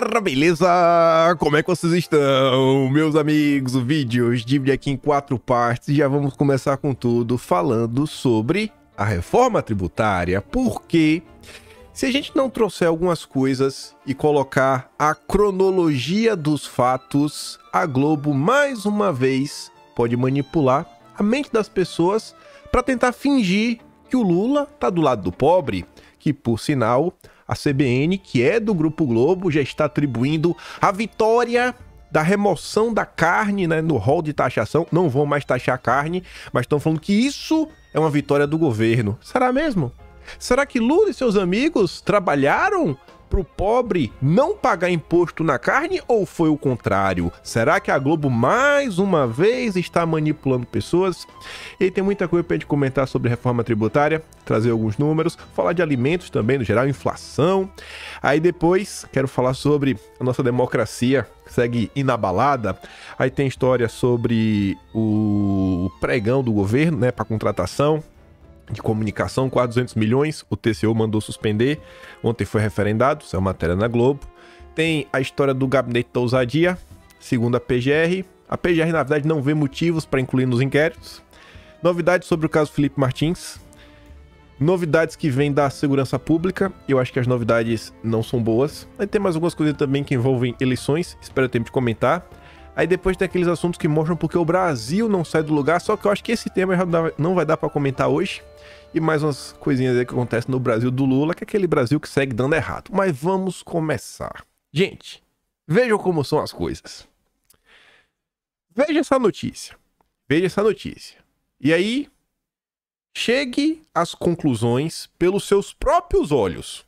galera, beleza? Como é que vocês estão, meus amigos? O vídeo divide aqui em quatro partes e já vamos começar com tudo falando sobre a reforma tributária, porque se a gente não trouxer algumas coisas e colocar a cronologia dos fatos, a Globo mais uma vez pode manipular a mente das pessoas para tentar fingir que o Lula tá do lado do pobre, que por sinal a CBN, que é do Grupo Globo, já está atribuindo a vitória da remoção da carne né, no rol de taxação. Não vão mais taxar carne, mas estão falando que isso é uma vitória do governo. Será mesmo? Será que Lula e seus amigos trabalharam para o pobre não pagar imposto na carne ou foi o contrário? Será que a Globo mais uma vez está manipulando pessoas? E tem muita coisa para gente comentar sobre reforma tributária, trazer alguns números, falar de alimentos também, no geral, inflação. Aí depois quero falar sobre a nossa democracia segue inabalada. Aí tem história sobre o pregão do governo, né, para contratação de comunicação, 400 milhões. O TCU mandou suspender. Ontem foi referendado, é matéria na Globo. Tem a história do gabinete da ousadia, segundo a PGR. A PGR, na verdade, não vê motivos para incluir nos inquéritos. Novidades sobre o caso Felipe Martins. Novidades que vêm da segurança pública. Eu acho que as novidades não são boas. Aí tem mais algumas coisas também que envolvem eleições. Espero ter tempo de comentar. Aí depois tem aqueles assuntos que mostram porque o Brasil não sai do lugar, só que eu acho que esse tema já não vai dar para comentar hoje e mais umas coisinhas aí que acontecem no Brasil do Lula, que é aquele Brasil que segue dando errado. Mas vamos começar. Gente, vejam como são as coisas. Veja essa notícia. Veja essa notícia. E aí, chegue às conclusões pelos seus próprios olhos.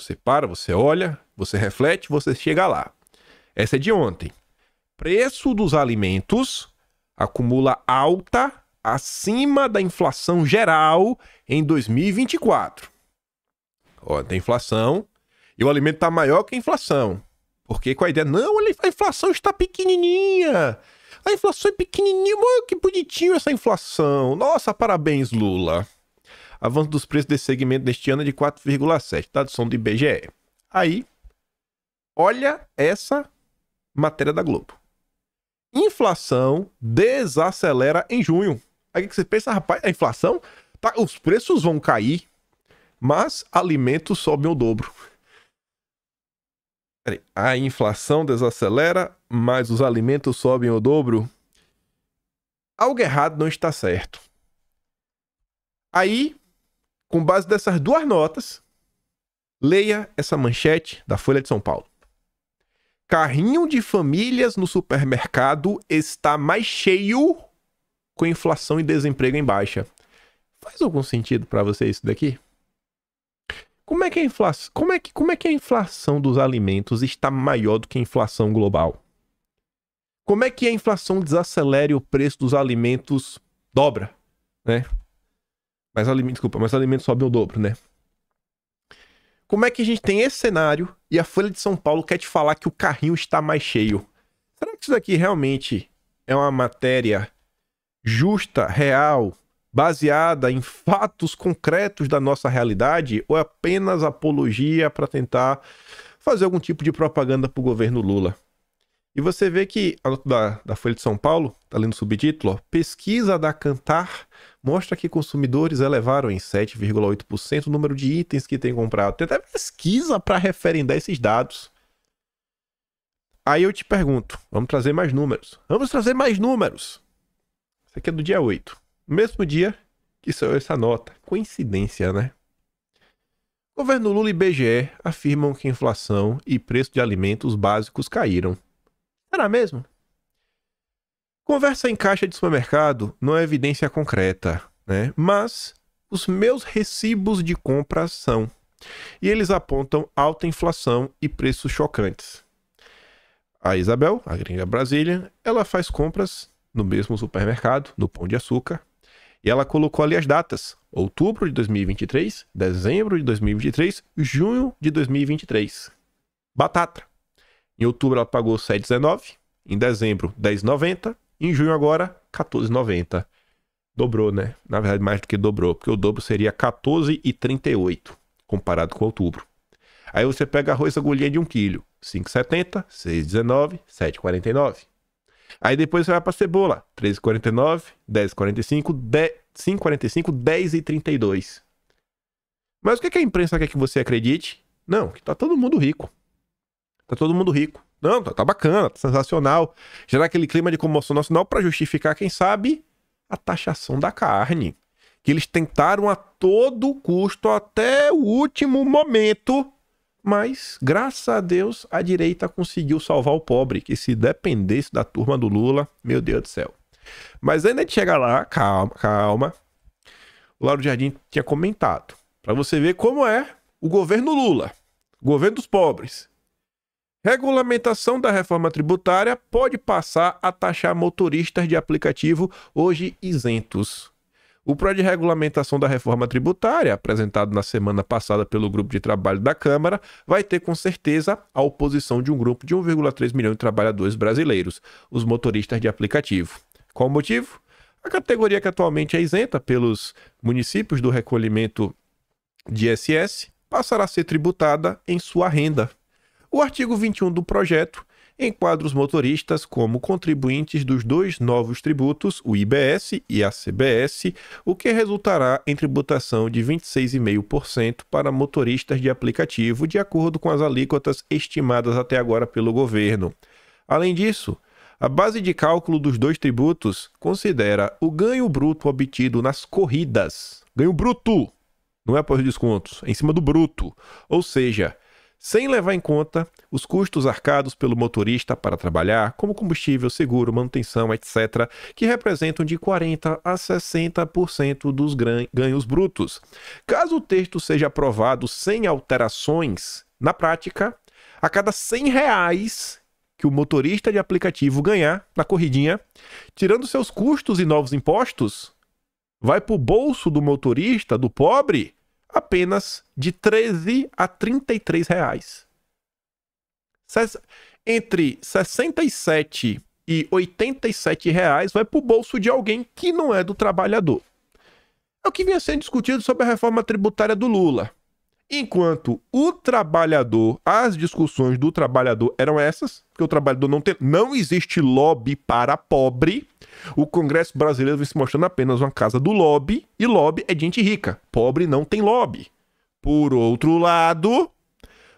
Você para, você olha, você reflete, você chega lá. Essa é de ontem. Preço dos alimentos acumula alta acima da inflação geral em 2024. Ó, tem inflação e o alimento está maior que a inflação. Porque com a ideia, não, a inflação está pequenininha. A inflação é pequenininha, mano, que bonitinho essa inflação. Nossa, parabéns, Lula. Avanço dos preços desse segmento neste ano é de 4,7, tá? Do som do IBGE. Aí, olha essa matéria da Globo. Inflação desacelera em junho. Aí que você pensa, rapaz, a é inflação, tá, os preços vão cair, mas alimentos sobem o dobro. Peraí, a inflação desacelera, mas os alimentos sobem o dobro? Algo errado não está certo. Aí, com base dessas duas notas, leia essa manchete da Folha de São Paulo. Carrinho de famílias no supermercado está mais cheio com inflação e desemprego em baixa. Faz algum sentido para você isso daqui? Como é, que a inflação, como, é que, como é que a inflação dos alimentos está maior do que a inflação global? Como é que a inflação desacelera e o preço dos alimentos dobra, né? Mas alimentos, desculpa, mas alimentos sobem o dobro, né? Como é que a gente tem esse cenário e a Folha de São Paulo quer te falar que o carrinho está mais cheio? Será que isso daqui realmente é uma matéria justa, real, baseada em fatos concretos da nossa realidade ou é apenas apologia para tentar fazer algum tipo de propaganda para o governo Lula? E você vê que a nota da, da Folha de São Paulo, tá lendo o subtítulo, ó, pesquisa da Cantar mostra que consumidores elevaram em 7,8% o número de itens que têm comprado. Tem até pesquisa para referendar esses dados. Aí eu te pergunto, vamos trazer mais números. Vamos trazer mais números. Isso aqui é do dia 8. Mesmo dia que saiu essa nota. Coincidência, né? Governo Lula e BGE afirmam que inflação e preço de alimentos básicos caíram. Será mesmo? Conversa em caixa de supermercado não é evidência concreta, né? Mas os meus recibos de compra são. E eles apontam alta inflação e preços chocantes. A Isabel, a gringa Brasília, ela faz compras no mesmo supermercado, no Pão de Açúcar, e ela colocou ali as datas: outubro de 2023, dezembro de 2023, junho de 2023. Batata. Em outubro ela pagou 7,19, em dezembro 10,90, em junho agora 14,90. Dobrou, né? Na verdade, mais do que dobrou, porque o dobro seria 14,38 comparado com outubro. Aí você pega arroz agulhinha de 1 kg, 5,70, 6,19, 7,49. Aí depois você vai para cebola. 13h49, 10, 10h32. Mas o que, que a imprensa quer que você acredite? Não, que tá todo mundo rico. Tá todo mundo rico. Não, tá, tá bacana, tá sensacional. Gerar aquele clima de comoção nacional para justificar, quem sabe, a taxação da carne. Que eles tentaram a todo custo, até o último momento, mas, graças a Deus, a direita conseguiu salvar o pobre, que se dependesse da turma do Lula, meu Deus do céu. Mas ainda de chegar lá, calma, calma. O Lauro Jardim tinha comentado, para você ver como é o governo Lula, governo dos pobres. Regulamentação da reforma tributária pode passar a taxar motoristas de aplicativo hoje isentos. O projeto de regulamentação da reforma tributária, apresentado na semana passada pelo grupo de trabalho da Câmara, vai ter com certeza a oposição de um grupo de 1,3 milhão de trabalhadores brasileiros, os motoristas de aplicativo. Qual o motivo? A categoria que atualmente é isenta pelos municípios do recolhimento de ISS passará a ser tributada em sua renda. O artigo 21 do projeto enquadra os motoristas como contribuintes dos dois novos tributos, o IBS e a CBS, o que resultará em tributação de 26,5% para motoristas de aplicativo, de acordo com as alíquotas estimadas até agora pelo governo. Além disso, a base de cálculo dos dois tributos considera o ganho bruto obtido nas corridas. Ganho bruto! Não é após descontos, é em cima do bruto. Ou seja, sem levar em conta os custos arcados pelo motorista para trabalhar, como combustível, seguro, manutenção, etc., que representam de 40% a 60% dos ganhos brutos. Caso o texto seja aprovado sem alterações, na prática, a cada 100 reais que o motorista de aplicativo ganhar na corridinha, tirando seus custos e novos impostos, vai para o bolso do motorista, do pobre, apenas de 13 a 33 reais. Entre 67 e 87 reais vai para o bolso de alguém que não é do trabalhador. É o que vinha sendo discutido sobre a reforma tributária do Lula. Enquanto o trabalhador, as discussões do trabalhador eram essas, que o trabalhador não tem, não existe lobby para pobre, o Congresso brasileiro vem se mostrando apenas uma casa do lobby, e lobby é gente rica. Pobre não tem lobby. Por outro lado,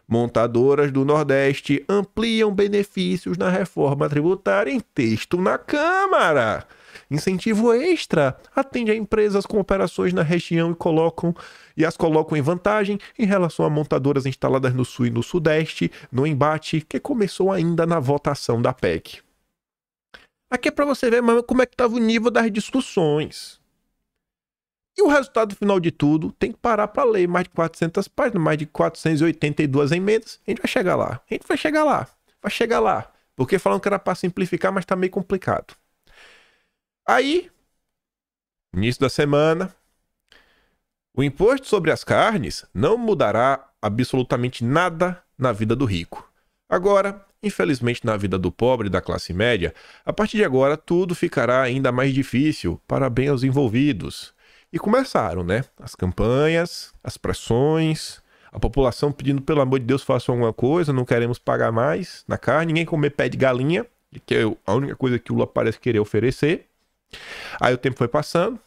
montadoras do Nordeste ampliam benefícios na reforma tributária em texto na Câmara. Incentivo extra atende a empresas com operações na região e colocam e as colocam em vantagem em relação a montadoras instaladas no sul e no sudeste, no embate que começou ainda na votação da PEC. Aqui é para você ver como é que estava o nível das discussões. E o resultado final de tudo tem que parar para ler mais de 400 páginas, mais de 482 emendas. A gente vai chegar lá. A gente vai chegar lá. Vai chegar lá. Porque falando que era para simplificar, mas está meio complicado. Aí, início da semana, o imposto sobre as carnes não mudará absolutamente nada na vida do rico. Agora, Infelizmente, na vida do pobre e da classe média, a partir de agora tudo ficará ainda mais difícil, parabéns aos envolvidos. E começaram, né? As campanhas, as pressões, a população pedindo, pelo amor de Deus, faça alguma coisa, não queremos pagar mais na carne, ninguém comer pé de galinha, que é a única coisa que o Lula parece querer oferecer. Aí o tempo foi passando,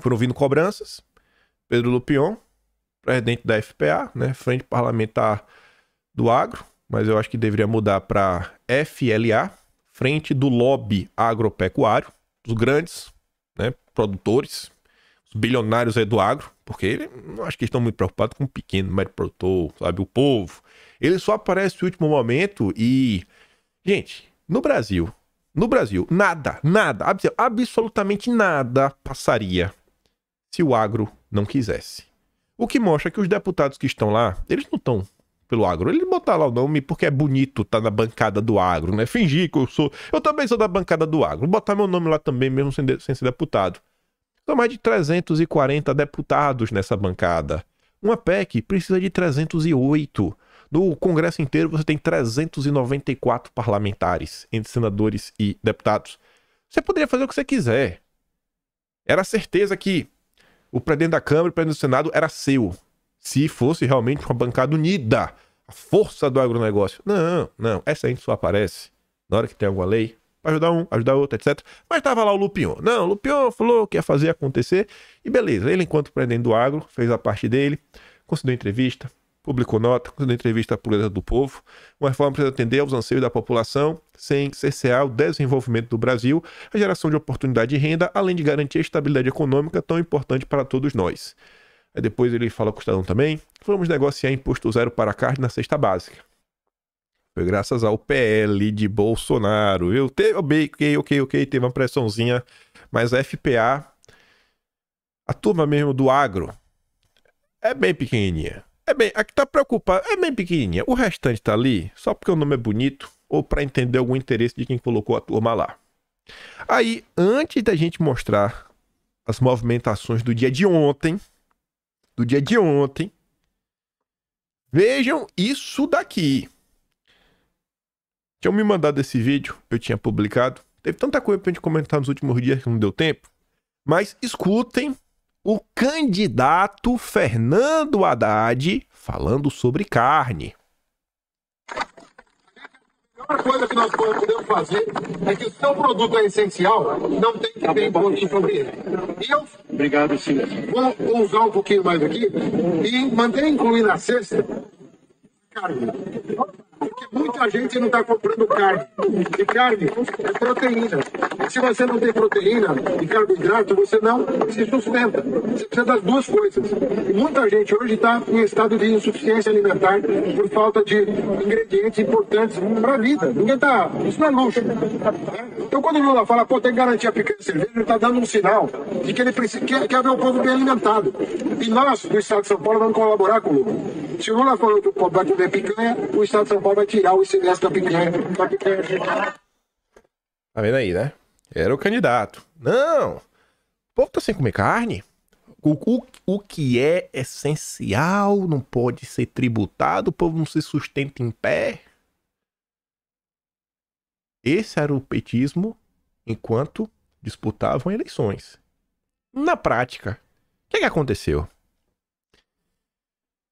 foram vindo cobranças. Pedro Lupion, presidente da FPA, né, Frente Parlamentar do Agro, mas eu acho que deveria mudar para FLA, Frente do Lobby Agropecuário, dos grandes né, produtores, os bilionários aí do agro, porque não acho que estão muito preocupados com o pequeno, médio produtor, sabe, o povo. Ele só aparece no último momento e... Gente, no Brasil, no Brasil, nada, nada, absolutamente nada passaria se o agro não quisesse. O que mostra que os deputados que estão lá, eles não estão pelo agro. Ele botar lá o nome porque é bonito, tá na bancada do agro, né? Fingir que eu sou. Eu também sou da bancada do agro. Botar meu nome lá também, mesmo sem, de... sem ser deputado. São mais de 340 deputados nessa bancada. Uma PEC precisa de 308. No Congresso inteiro você tem 394 parlamentares, entre senadores e deputados. Você poderia fazer o que você quiser. Era certeza que o presidente da Câmara e o presidente do Senado era seu se fosse realmente uma bancada unida, a força do agronegócio. Não, não, essa gente só aparece na hora que tem alguma lei, para ajudar um, ajudar outro, etc. Mas tava lá o Lupion. Não, o Lupion falou que ia fazer acontecer e beleza. Ele, enquanto presidente do agro, fez a parte dele, concedeu entrevista, publicou nota, concedeu entrevista à pureza do Povo. Uma reforma precisa atender aos anseios da população, sem cercear o desenvolvimento do Brasil, a geração de oportunidade de renda, além de garantir a estabilidade econômica tão importante para todos nós. Aí depois ele fala com o Estadão também. Vamos negociar imposto zero para a carne na cesta básica. Foi graças ao PL de Bolsonaro. Eu teve, ok, ok, ok, teve uma pressãozinha, mas a FPA, a turma mesmo do agro, é bem pequenininha. É bem, a que tá preocupada é bem pequenininha. O restante tá ali só porque o nome é bonito ou para entender algum interesse de quem colocou a turma lá. Aí, antes da gente mostrar as movimentações do dia de ontem, do dia de ontem. Vejam isso daqui. Tinham me mandado esse vídeo, eu tinha publicado. Teve tanta coisa pra gente comentar nos últimos dias que não deu tempo. Mas escutem o candidato Fernando Haddad falando sobre carne melhor coisa que nós podemos fazer é que o seu produto é essencial, não tem que tá ter imposto sobre ele. E eu Obrigado, Silvio. Vou usar um pouquinho mais aqui e manter incluir na cesta. carne. Porque muita gente não está comprando carne. E carne é proteína. Se você não tem proteína e carboidrato, você não se sustenta. Você precisa das duas coisas. E muita gente hoje está em estado de insuficiência alimentar por falta de ingredientes importantes para a vida. Ninguém está. Isso não é luxo. Então, quando o Lula fala, pô, tem que garantir a picanha cerveja, ele está dando um sinal de que ele precisa, quer, quer ver é o povo bem alimentado. E nós, do Estado de São Paulo, vamos colaborar com o Lula. Se o Lula falou que o povo vai comer picanha, o Estado de São Paulo vai tirar o ICMS da picanha. Tá vendo aí, né? Era o candidato. Não! O povo tá sem comer carne. O, o, o que é essencial não pode ser tributado, o povo não se sustenta em pé. Esse era o petismo enquanto disputavam eleições. Na prática, o que, é que aconteceu?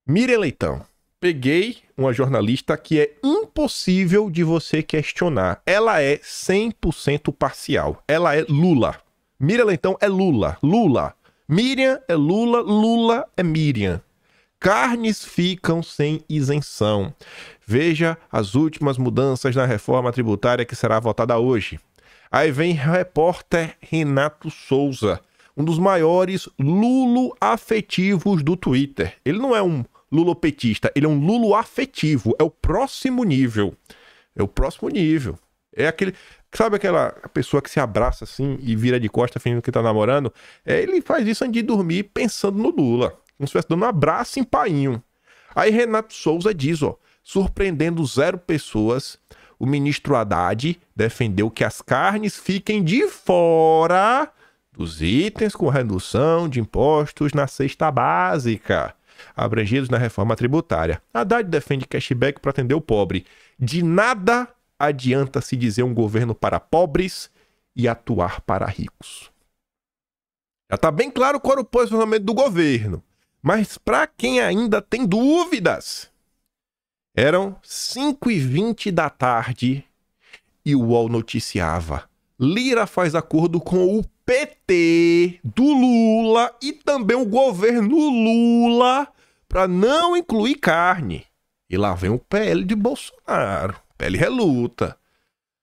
Mira Leitão peguei uma jornalista que é impossível de você questionar. Ela é 100% parcial. Ela é Lula. Miriam Leitão é Lula. Lula. Miriam é Lula. Lula é Miriam. Carnes ficam sem isenção. Veja as últimas mudanças na reforma tributária que será votada hoje. Aí vem o repórter Renato Souza, um dos maiores lulo afetivos do Twitter. Ele não é um lulopetista, ele é um lulo afetivo, é o próximo nível. É o próximo nível. É aquele. Sabe aquela pessoa que se abraça assim e vira de costa fingindo que tá namorando? É, ele faz isso antes de dormir pensando no Lula. Como se estivesse dando um abraço em painho. Aí Renato Souza diz, ó, surpreendendo zero pessoas, o ministro Haddad defendeu que as carnes fiquem de fora dos itens com redução de impostos na cesta básica abrangidos na reforma tributária. Haddad defende cashback para atender o pobre. De nada adianta se dizer um governo para pobres e atuar para ricos. Já está bem claro qual era o posicionamento do governo. Mas para quem ainda tem dúvidas, eram 5 e 20 da tarde e o UOL noticiava. Lira faz acordo com o PT, do Lula e também o governo Lula para não incluir carne. E lá vem o PL de Bolsonaro. PL reluta.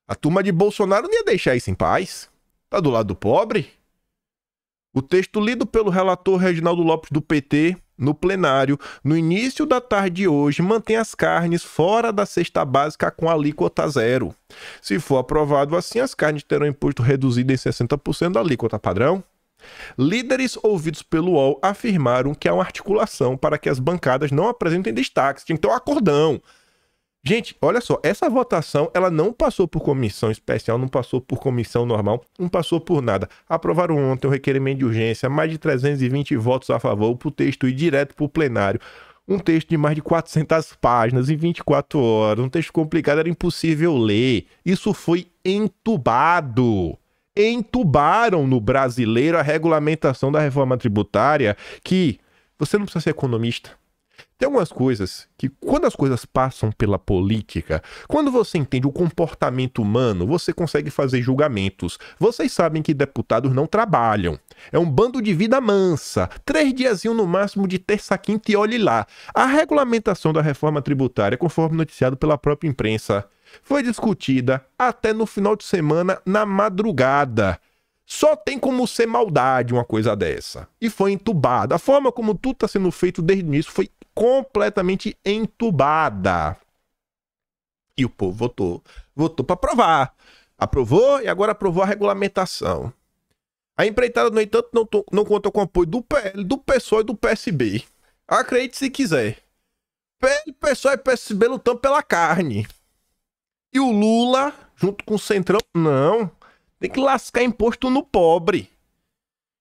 A turma de Bolsonaro não ia deixar isso em paz. Tá do lado do pobre. O texto lido pelo relator Reginaldo Lopes do PT no plenário, no início da tarde de hoje, mantém as carnes fora da cesta básica com alíquota zero. Se for aprovado assim, as carnes terão imposto reduzido em 60% da alíquota padrão. Líderes ouvidos pelo UOL afirmaram que há uma articulação para que as bancadas não apresentem destaques. Tinha que ter um acordão. Gente, olha só, essa votação ela não passou por comissão especial, não passou por comissão normal, não passou por nada. Aprovaram ontem o requerimento de urgência, mais de 320 votos a favor para o texto ir direto para o plenário. Um texto de mais de 400 páginas em 24 horas, um texto complicado, era impossível ler. Isso foi entubado entubaram no brasileiro a regulamentação da reforma tributária que você não precisa ser economista, tem algumas coisas que, quando as coisas passam pela política, quando você entende o comportamento humano, você consegue fazer julgamentos. Vocês sabem que deputados não trabalham. É um bando de vida mansa. Três diazinho no máximo de terça, quinta e olhe lá. A regulamentação da reforma tributária, conforme noticiado pela própria imprensa, foi discutida até no final de semana, na madrugada. Só tem como ser maldade uma coisa dessa. E foi entubada. A forma como tudo está sendo feito desde o início foi completamente entubada. E o povo votou. Votou para aprovar. Aprovou e agora aprovou a regulamentação. A empreitada, no entanto, não, não conta com o apoio do PL, do PSOL e do PSB. Acredite se quiser. PL, PSOL e PSB lutando pela carne. E o Lula, junto com o Centrão, não. Tem que lascar imposto no pobre.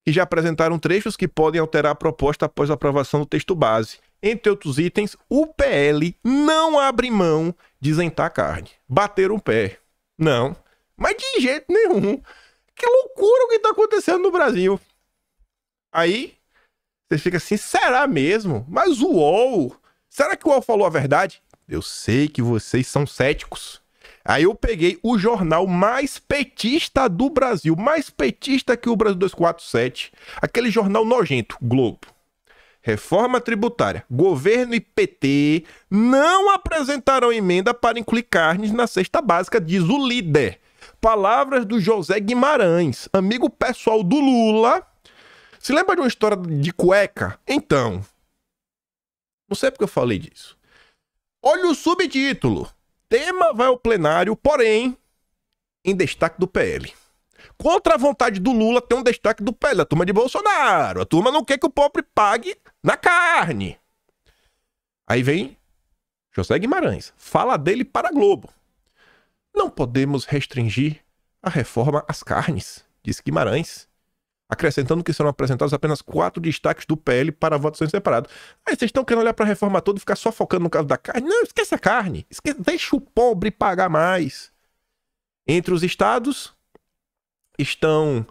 E já apresentaram trechos que podem alterar a proposta após a aprovação do texto base entre outros itens, o PL não abre mão de isentar carne. Bater o pé. Não. Mas de jeito nenhum. Que loucura o que está acontecendo no Brasil. Aí, você fica assim, será mesmo? Mas o UOL, será que o UOL falou a verdade? Eu sei que vocês são céticos. Aí eu peguei o jornal mais petista do Brasil, mais petista que o Brasil 247, aquele jornal nojento, Globo reforma tributária, governo e PT não apresentarão emenda para incluir carnes na cesta básica, diz o líder. Palavras do José Guimarães, amigo pessoal do Lula. Se lembra de uma história de cueca? Então. Não sei porque eu falei disso. Olha o subtítulo. Tema vai ao plenário, porém, em destaque do PL. Contra a vontade do Lula, tem um destaque do PL, a turma de Bolsonaro. A turma não quer que o pobre pague na carne. Aí vem José Guimarães, fala dele para a Globo. Não podemos restringir a reforma às carnes, disse Guimarães acrescentando que serão apresentados apenas quatro destaques do PL para votações separadas. Aí vocês estão querendo olhar para a reforma toda e ficar só focando no caso da carne? Não, esquece a carne. Esquece, deixa o pobre pagar mais. Entre os estados, estão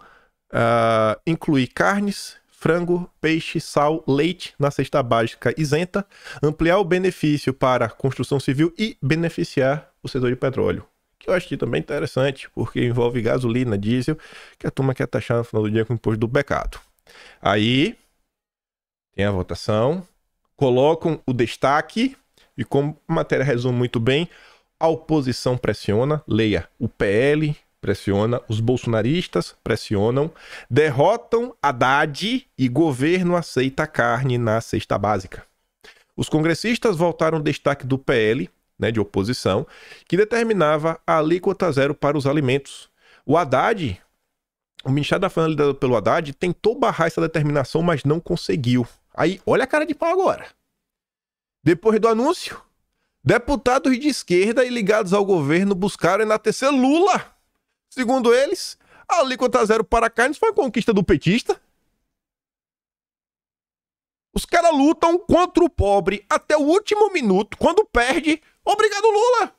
uh, incluir carnes, frango, peixe, sal, leite na cesta básica isenta, ampliar o benefício para construção civil e beneficiar o setor de petróleo. Que eu acho que também é interessante, porque envolve gasolina, diesel, que a turma quer taxar no final do dia com o imposto do pecado. Aí tem a votação, colocam o destaque, e como a matéria resume muito bem, a oposição pressiona, leia o PL, pressiona, os bolsonaristas pressionam, derrotam Haddad e governo aceita carne na cesta básica. Os congressistas voltaram ao destaque do PL, né, de oposição, que determinava a alíquota zero para os alimentos. O Haddad, o Ministério da Fazenda liderado pelo Haddad, tentou barrar essa determinação, mas não conseguiu. Aí, olha a cara de pau agora. Depois do anúncio, deputados de esquerda e ligados ao governo buscaram enaltecer Lula Segundo eles, a alíquota zero para carnes foi a conquista do petista. Os caras lutam contra o pobre até o último minuto. Quando perde, obrigado, Lula.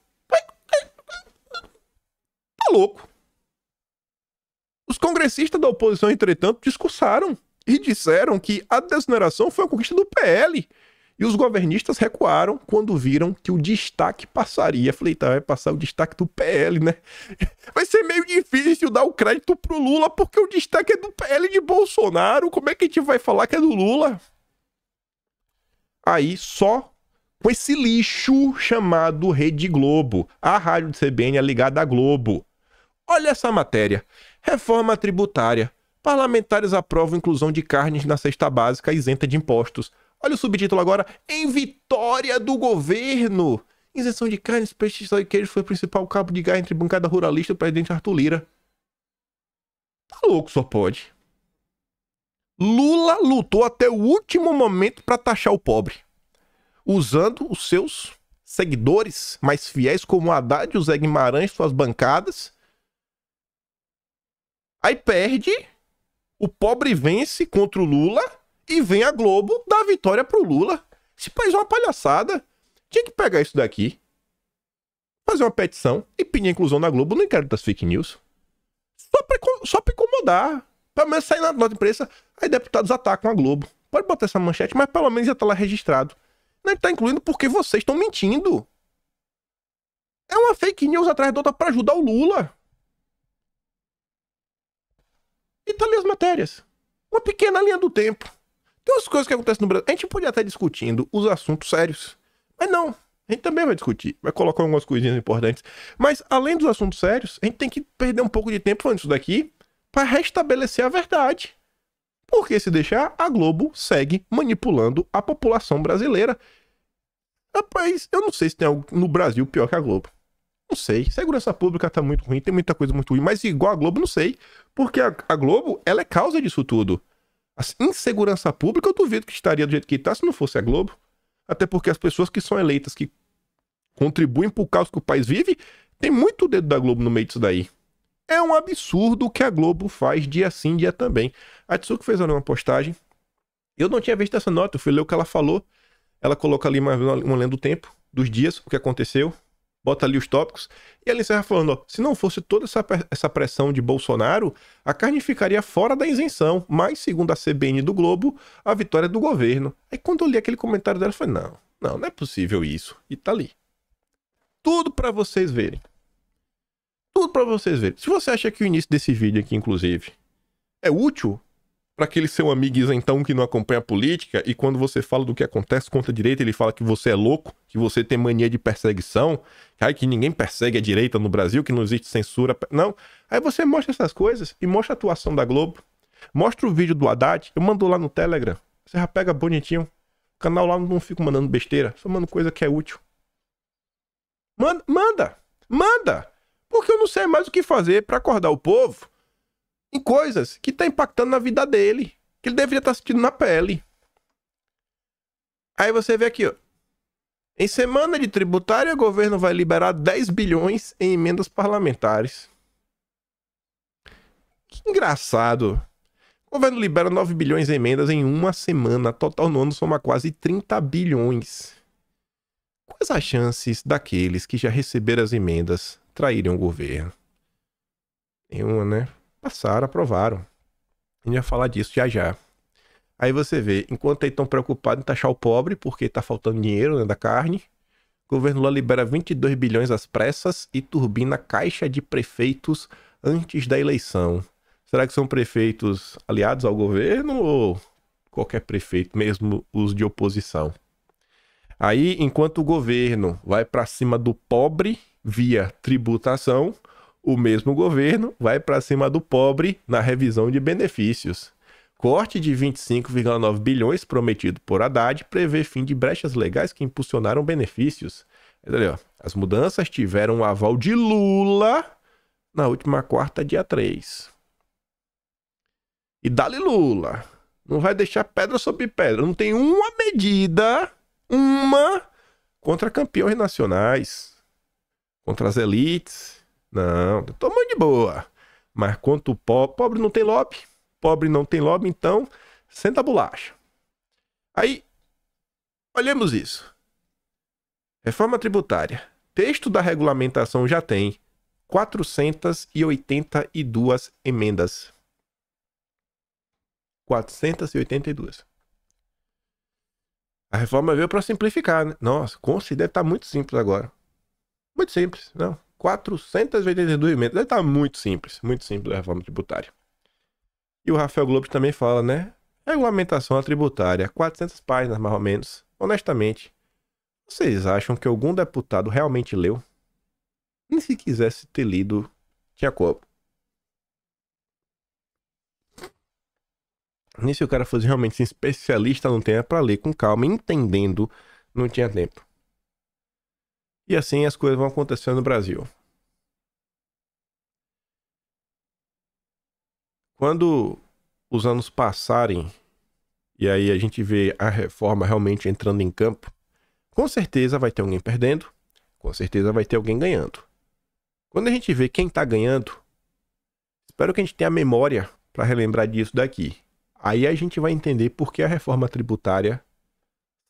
Tá louco. Os congressistas da oposição, entretanto, discursaram e disseram que a desoneração foi a conquista do PL, e os governistas recuaram quando viram que o destaque passaria. Falei, tá, vai passar o destaque do PL, né? Vai ser meio difícil dar o crédito pro Lula, porque o destaque é do PL de Bolsonaro. Como é que a gente vai falar que é do Lula? Aí, só com esse lixo chamado Rede Globo. A rádio de CBN é ligada à Globo. Olha essa matéria. Reforma tributária. Parlamentares aprovam inclusão de carnes na cesta básica isenta de impostos. Olha o subtítulo agora. Em vitória do governo. Isenção de carnes, peixes e queijo foi o principal cabo de guerra entre bancada ruralista e o presidente Arthur Lira. Tá louco, só pode. Lula lutou até o último momento para taxar o pobre, usando os seus seguidores mais fiéis como Haddad e o Zé Guimarães, suas bancadas. Aí perde, o pobre vence contra o Lula e vem a Globo dar vitória pro Lula. Esse país é uma palhaçada. Tinha que pegar isso daqui, fazer uma petição e pedir a inclusão na Globo no inquérito das fake news. Só pra, só pra incomodar. Pelo menos sair na nota de imprensa, aí deputados atacam a Globo. Pode botar essa manchete, mas pelo menos já tá lá registrado. Não tá incluindo porque vocês estão mentindo. É uma fake news atrás da outra pra ajudar o Lula. E tá ali as matérias. Uma pequena linha do tempo. Tem umas coisas que acontecem no Brasil. A gente podia estar discutindo os assuntos sérios. Mas não. A gente também vai discutir. Vai colocar algumas coisinhas importantes. Mas, além dos assuntos sérios, a gente tem que perder um pouco de tempo falando isso daqui para restabelecer a verdade. Porque se deixar, a Globo segue manipulando a população brasileira. Rapaz, eu não sei se tem algo no Brasil pior que a Globo. Não sei. Segurança pública tá muito ruim, tem muita coisa muito ruim, mas igual a Globo, não sei. Porque a, a Globo, ela é causa disso tudo. A assim, insegurança pública eu duvido que estaria do jeito que está se não fosse a Globo. Até porque as pessoas que são eleitas, que contribuem para o caos que o país vive, tem muito dedo da Globo no meio disso daí. É um absurdo o que a Globo faz dia sim, dia também. A Tsuki fez uma postagem. Eu não tinha visto essa nota, eu fui ler o que ela falou. Ela coloca ali uma, uma lenda do tempo, dos dias, o que aconteceu, bota ali os tópicos, e ela encerra falando: ó, se não fosse toda essa, essa pressão de Bolsonaro, a carne ficaria fora da isenção, mas, segundo a CBN do Globo, a vitória é do governo. Aí quando eu li aquele comentário dela, eu falei: não, não, não é possível isso. E tá ali. Tudo para vocês verem. Tudo para vocês verem. Se você acha que o início desse vídeo aqui, inclusive, é útil, para aquele seu amigo então que não acompanha a política e quando você fala do que acontece contra a direita, ele fala que você é louco, que você tem mania de perseguição, aí que ninguém persegue a direita no Brasil, que não existe censura. Não. Aí você mostra essas coisas e mostra a atuação da Globo. Mostra o vídeo do Haddad, eu mando lá no Telegram. Você já pega bonitinho. O canal lá não fico mandando besteira, só mando coisa que é útil. Manda, manda, manda. Porque eu não sei mais o que fazer para acordar o povo em coisas que está impactando na vida dele, que ele deveria estar tá sentindo na pele. Aí você vê aqui, ó. Em semana de tributária, o governo vai liberar 10 bilhões em emendas parlamentares. Que engraçado. O governo libera 9 bilhões em emendas em uma semana. Total no ano soma quase 30 bilhões. Quais as chances daqueles que já receberam as emendas traírem o governo? Nenhuma, né? Passaram, aprovaram. A gente vai falar disso já já. Aí você vê, enquanto estão preocupados em taxar o pobre, porque está faltando dinheiro né, da carne, o governo Lula libera 22 bilhões às pressas e turbina caixa de prefeitos antes da eleição. Será que são prefeitos aliados ao governo ou qualquer prefeito, mesmo os de oposição? Aí, enquanto o governo vai para cima do pobre via tributação, o mesmo governo vai para cima do pobre na revisão de benefícios. Corte de 25,9 bilhões prometido por Haddad prevê fim de brechas legais que impulsionaram benefícios. as mudanças tiveram o um aval de Lula na última quarta, dia 3. E dali Lula. Não vai deixar pedra sobre pedra. Não tem uma medida, uma, contra campeões nacionais, contra as elites. Não, estou muito de boa. Mas quanto pobre, pobre não tem lobby. Pobre não tem lobby, então senta a bolacha. Aí, olhemos isso. Reforma tributária. Texto da regulamentação já tem 482 emendas. 482. A reforma veio para simplificar, né? Nossa, deve estar tá muito simples agora. Muito simples, não. 482 emendas. Está muito simples, muito simples a reforma tributária. E o Rafael Globo também fala, né? Regulamentação tributária, 400 páginas mais ou menos. Honestamente, vocês acham que algum deputado realmente leu? Nem se quisesse ter lido, tinha como. Nem se o cara fosse realmente especialista no tema para ler com calma, entendendo, não tinha tempo. E assim as coisas vão acontecendo no Brasil. Quando os anos passarem e aí a gente vê a reforma realmente entrando em campo, com certeza vai ter alguém perdendo, com certeza vai ter alguém ganhando. Quando a gente vê quem está ganhando, espero que a gente tenha memória para relembrar disso daqui. Aí a gente vai entender por que a reforma tributária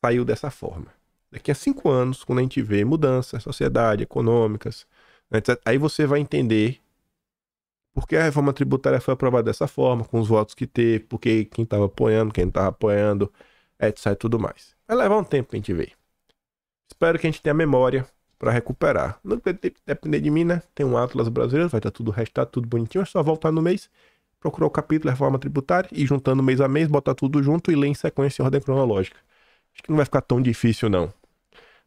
saiu dessa forma daqui a cinco anos, quando a gente vê mudanças, sociedade, econômicas, né, etc., aí você vai entender por que a reforma tributária foi aprovada dessa forma, com os votos que teve, porque quem estava apoiando, quem não estava apoiando, etc. e tudo mais. Vai levar um tempo pra gente ver. Espero que a gente tenha memória para recuperar. Não depender de mim, né? Tem um Atlas brasileiro, vai estar tá tudo restado, tudo bonitinho, é só voltar no mês, procurar o capítulo Reforma Tributária e juntando mês a mês, botar tudo junto e ler em sequência em ordem cronológica. Acho que não vai ficar tão difícil, não.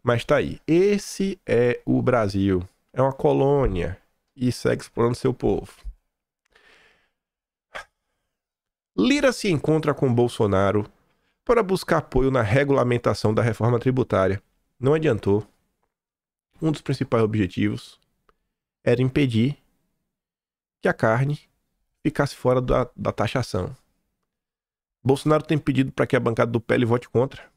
Mas tá aí. Esse é o Brasil. É uma colônia e segue explorando seu povo. Lira se encontra com Bolsonaro para buscar apoio na regulamentação da reforma tributária. Não adiantou. Um dos principais objetivos era impedir que a carne ficasse fora da, da taxação. Bolsonaro tem pedido para que a bancada do PL vote contra.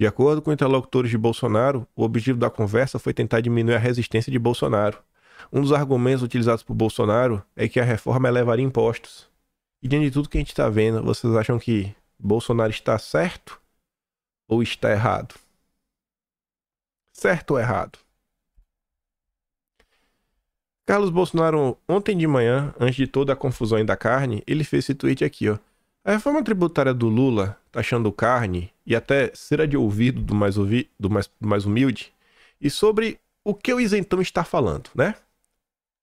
De acordo com interlocutores de Bolsonaro, o objetivo da conversa foi tentar diminuir a resistência de Bolsonaro. Um dos argumentos utilizados por Bolsonaro é que a reforma elevaria impostos. E diante de tudo que a gente está vendo, vocês acham que Bolsonaro está certo ou está errado? Certo ou errado? Carlos Bolsonaro, ontem de manhã, antes de toda a confusão da carne, ele fez esse tweet aqui, ó. A reforma tributária do Lula taxando tá carne e até cera de ouvido do mais, ouvi, do mais, do mais humilde, e sobre o que o isentão está falando, né?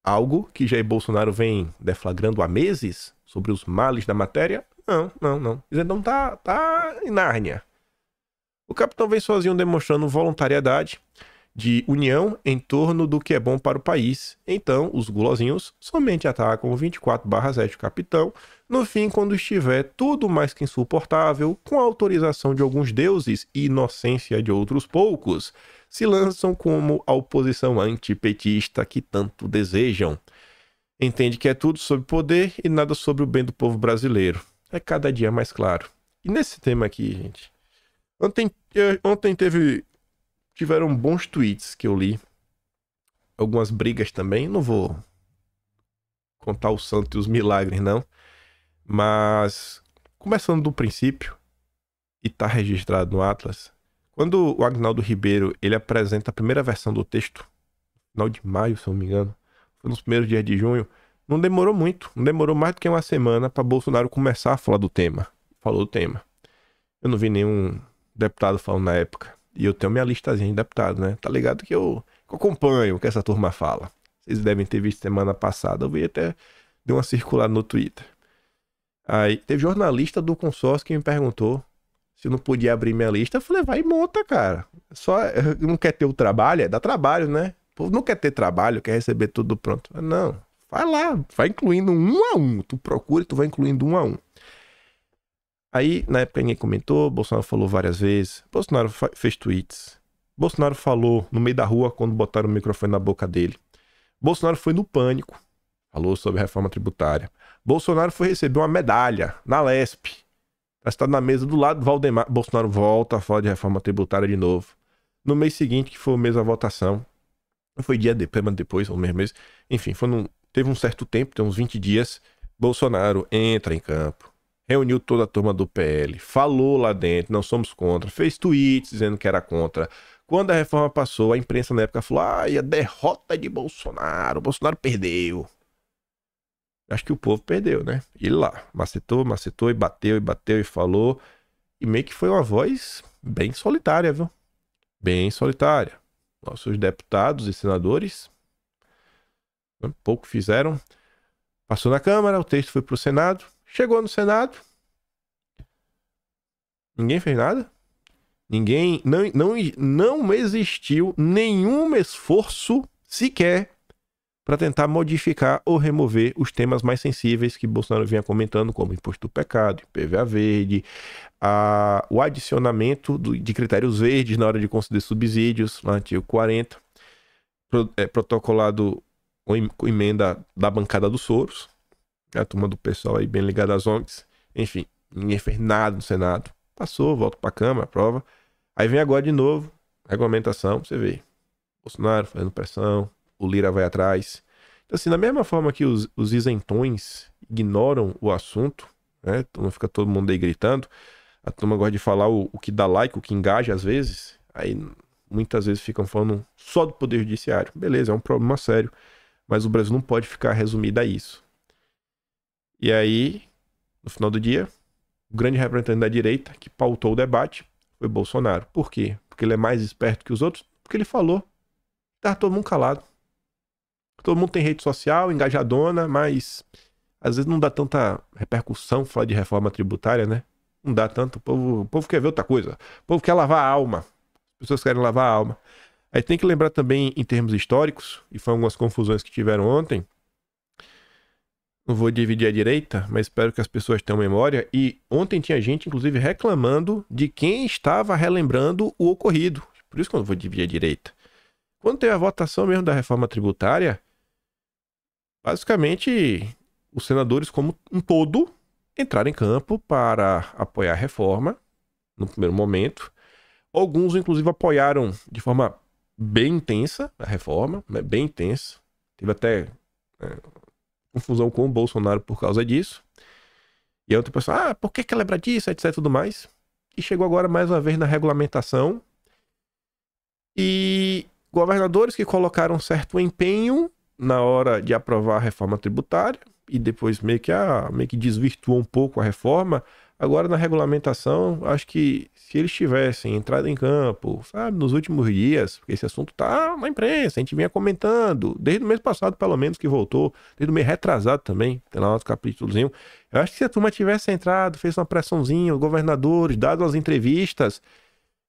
Algo que Jair Bolsonaro vem deflagrando há meses sobre os males da matéria? Não, não, não. Isentão tá, tá em Nárnia. O capitão vem sozinho demonstrando voluntariedade de união em torno do que é bom para o país. Então, os gulosinhos somente atacam o 24/7 capitão, no fim quando estiver tudo mais que insuportável, com a autorização de alguns deuses e inocência de outros poucos, se lançam como a oposição antipetista que tanto desejam. Entende que é tudo sobre poder e nada sobre o bem do povo brasileiro. É cada dia mais claro. E nesse tema aqui, gente, Ontem, eh, ontem teve Tiveram bons tweets que eu li. Algumas brigas também. Não vou contar o santo e os milagres, não. Mas, começando do princípio, e tá registrado no Atlas, quando o Agnaldo Ribeiro ele apresenta a primeira versão do texto, final de maio, se eu não me engano, foi nos primeiros dias de junho, não demorou muito, não demorou mais do que uma semana para Bolsonaro começar a falar do tema. Falou do tema. Eu não vi nenhum deputado falando na época. E eu tenho minha listazinha de deputado, né? Tá ligado que eu, eu acompanho o que essa turma fala. Vocês devem ter visto semana passada, eu vi até deu uma circulada no Twitter. Aí teve jornalista do consórcio que me perguntou se eu não podia abrir minha lista. Eu falei, vai e monta, cara. Só não quer ter o trabalho, é dá trabalho, né? O povo não quer ter trabalho, quer receber tudo pronto. não, vai lá, vai incluindo um a um. Tu procura e tu vai incluindo um a um. Aí, na época, ninguém comentou, Bolsonaro falou várias vezes, Bolsonaro fez tweets, Bolsonaro falou no meio da rua quando botaram o microfone na boca dele. Bolsonaro foi no pânico, falou sobre reforma tributária. Bolsonaro foi receber uma medalha na Lesp. Está na mesa do lado do Valdemar. Bolsonaro volta a falar de reforma tributária de novo. No mês seguinte, que foi o mês da votação, foi dia depois, mas depois, ou mesmo mês, enfim, num, teve um certo tempo, tem uns 20 dias, Bolsonaro entra em campo reuniu toda a turma do PL, falou lá dentro, não somos contra, fez tweets dizendo que era contra. Quando a reforma passou, a imprensa na época falou: ah, a derrota de Bolsonaro, Bolsonaro perdeu. Acho que o povo perdeu, né? E lá, macetou, macetou e bateu e bateu e falou. E meio que foi uma voz bem solitária, viu? Bem solitária. Nossos deputados e senadores né, pouco fizeram. Passou na Câmara, o texto foi para o Senado. Chegou no Senado. Ninguém fez nada. Ninguém. Não, não, não existiu nenhum esforço sequer para tentar modificar ou remover os temas mais sensíveis que Bolsonaro vinha comentando, como imposto do pecado, IPVA verde, a, o adicionamento do, de critérios verdes na hora de conceder subsídios, no artigo 40, pro, é, protocolado com emenda da bancada dos Soros, a turma do pessoal aí bem ligada às ONGs. Enfim, ninguém fez nada no Senado. Passou, volta para Câmara, aprova. Aí vem agora de novo, regulamentação, você vê. Bolsonaro fazendo pressão, o Lira vai atrás. Então, assim, da mesma forma que os, os isentões ignoram o assunto, né? Então não fica todo mundo aí gritando. A turma gosta de falar o, o que dá like, o que engaja às vezes. Aí muitas vezes ficam falando só do Poder Judiciário. Beleza, é um problema sério. Mas o Brasil não pode ficar resumido a isso. E aí, no final do dia, o grande representante da direita que pautou o debate foi Bolsonaro. Por quê? Porque ele é mais esperto que os outros? Porque ele falou. Tá todo mundo calado. Todo mundo tem rede social, engajadona, mas às vezes não dá tanta repercussão falar de reforma tributária, né? Não dá tanto. O povo, o povo quer ver outra coisa. O povo quer lavar a alma. As pessoas querem lavar a alma. Aí tem que lembrar também, em termos históricos, e foram algumas confusões que tiveram ontem, não vou dividir à direita, mas espero que as pessoas tenham memória. E ontem tinha gente, inclusive, reclamando de quem estava relembrando o ocorrido. Por isso que eu não vou dividir à direita. Quando teve a votação mesmo da reforma tributária, basicamente os senadores, como um todo, entraram em campo para apoiar a reforma no primeiro momento. Alguns, inclusive, apoiaram de forma bem intensa a reforma, né, bem intensa. Teve até né, confusão com o Bolsonaro por causa disso. E aí outra pessoa, ah, por que, que lembrar disso, etc tudo mais. E chegou agora mais uma vez na regulamentação. E governadores que colocaram certo empenho na hora de aprovar a reforma tributária e depois meio que, ah, meio que desvirtuou um pouco a reforma, Agora, na regulamentação, acho que se eles tivessem entrado em campo, sabe, nos últimos dias, porque esse assunto tá na imprensa, a gente vinha comentando, desde o mês passado, pelo menos, que voltou, desde o mês retrasado também, tem lá nosso capítulozinho. Eu acho que se a turma tivesse entrado, fez uma pressãozinha, os governadores, dado as entrevistas,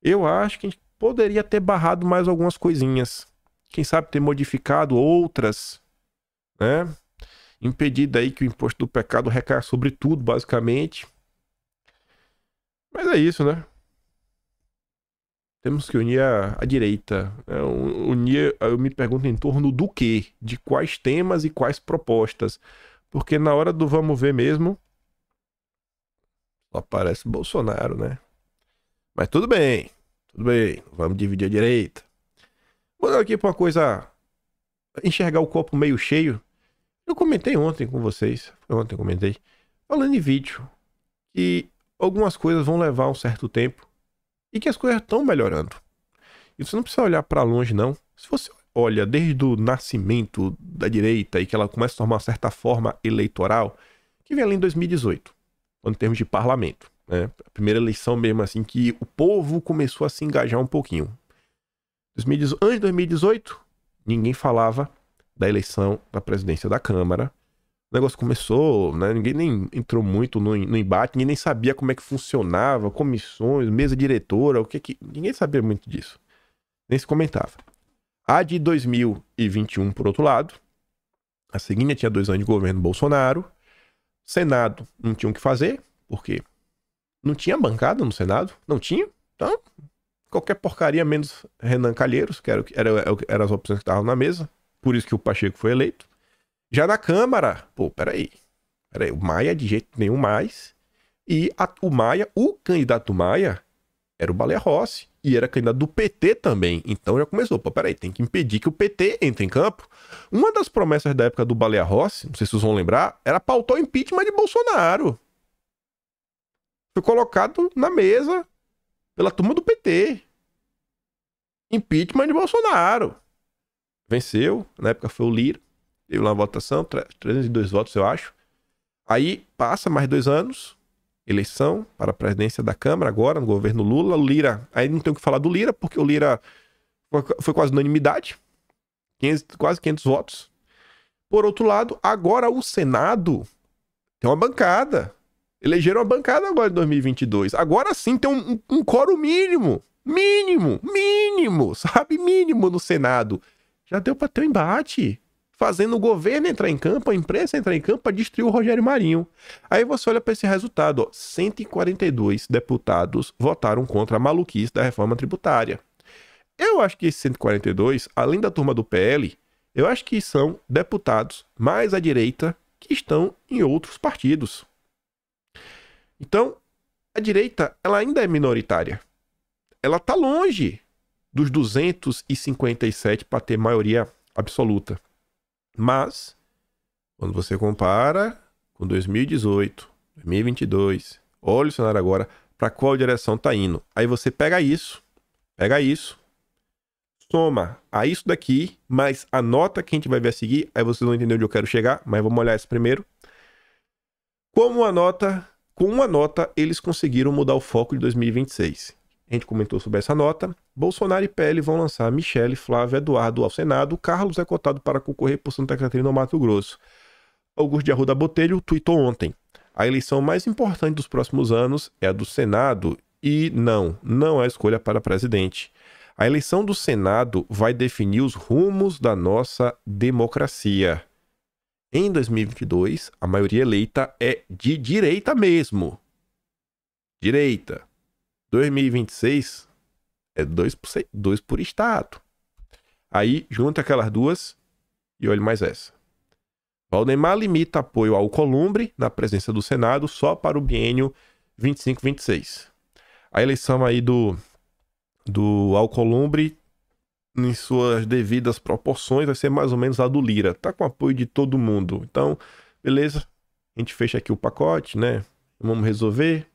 eu acho que a gente poderia ter barrado mais algumas coisinhas. Quem sabe ter modificado outras, né? Impedido aí que o imposto do pecado recaia sobre tudo, basicamente. Mas é isso, né? Temos que unir a, a direita. Né? Unir, eu me pergunto em torno do quê? De quais temas e quais propostas? Porque na hora do vamos ver mesmo, só aparece Bolsonaro, né? Mas tudo bem, tudo bem, vamos dividir a direita. Vou dar aqui pra uma coisa, enxergar o copo meio cheio. Eu comentei ontem com vocês, foi ontem que comentei, falando em vídeo, que algumas coisas vão levar um certo tempo e que as coisas estão melhorando. E você não precisa olhar para longe, não. Se você olha desde o nascimento da direita e que ela começa a tomar uma certa forma eleitoral, que vem ali em 2018, em termos de parlamento. Né? A primeira eleição mesmo, assim, que o povo começou a se engajar um pouquinho. 2018, antes de 2018, ninguém falava da eleição da presidência da Câmara, o negócio começou, né? Ninguém nem entrou muito no, no embate, ninguém nem sabia como é que funcionava, comissões, mesa diretora, o que que. Ninguém sabia muito disso. Nem se comentava. A de 2021, por outro lado, a seguinte tinha dois anos de governo Bolsonaro. Senado não tinha o que fazer, porque não tinha bancada no Senado, não tinha. Então, qualquer porcaria menos Renan Calheiros, que eram era, era as opções que estavam na mesa. Por isso que o Pacheco foi eleito. Já na Câmara, pô, peraí. Peraí, o Maia de jeito nenhum mais. E a, o Maia, o candidato Maia, era o Baleia Rossi. E era candidato do PT também. Então já começou. Pô, peraí, tem que impedir que o PT entre em campo. Uma das promessas da época do Baleia Rossi, não sei se vocês vão lembrar, era pautar o impeachment de Bolsonaro. Foi colocado na mesa pela turma do PT. Impeachment de Bolsonaro. Venceu, na época foi o Lira teve lá uma votação, 302 votos, eu acho. Aí passa mais dois anos, eleição para a presidência da Câmara, agora no governo Lula. Lira, aí não tem o que falar do Lira, porque o Lira foi quase unanimidade, 500, quase 500 votos. Por outro lado, agora o Senado tem uma bancada. Elegeram uma bancada agora em 2022. Agora sim tem um, um, um coro mínimo. Mínimo, mínimo, sabe? Mínimo no Senado. Já deu para ter um embate fazendo o governo entrar em campo, a imprensa entrar em campo para destruir o Rogério Marinho. Aí você olha para esse resultado, ó, 142 deputados votaram contra a maluquice da reforma tributária. Eu acho que esses 142, além da turma do PL, eu acho que são deputados mais à direita que estão em outros partidos. Então, a direita, ela ainda é minoritária. Ela está longe dos 257 para ter maioria absoluta. Mas, quando você compara com 2018, 2022, olha o cenário agora, para qual direção está indo. Aí você pega isso, pega isso, soma a isso daqui, mais a nota que a gente vai ver a seguir, aí vocês vão entender onde eu quero chegar, mas vamos olhar isso primeiro. Como a nota, com uma nota, eles conseguiram mudar o foco de 2026. A gente comentou sobre essa nota. Bolsonaro e PL vão lançar Michele, Flávio, Eduardo ao Senado. Carlos é cotado para concorrer por Santa Catarina no Mato Grosso. Augusto de Arruda Botelho tweetou ontem. A eleição mais importante dos próximos anos é a do Senado e não, não é escolha para presidente. A eleição do Senado vai definir os rumos da nossa democracia. Em 2022, a maioria eleita é de direita mesmo. Direita. 2026 é dois por, dois por estado. Aí junta aquelas duas e olha mais essa. Valdemar limita apoio ao Columbre na presença do Senado só para o biênio 25-26. A eleição aí do, do Alcolumbre, em suas devidas proporções, vai ser mais ou menos a do Lira. Tá com apoio de todo mundo. Então, beleza. A gente fecha aqui o pacote, né? Vamos resolver.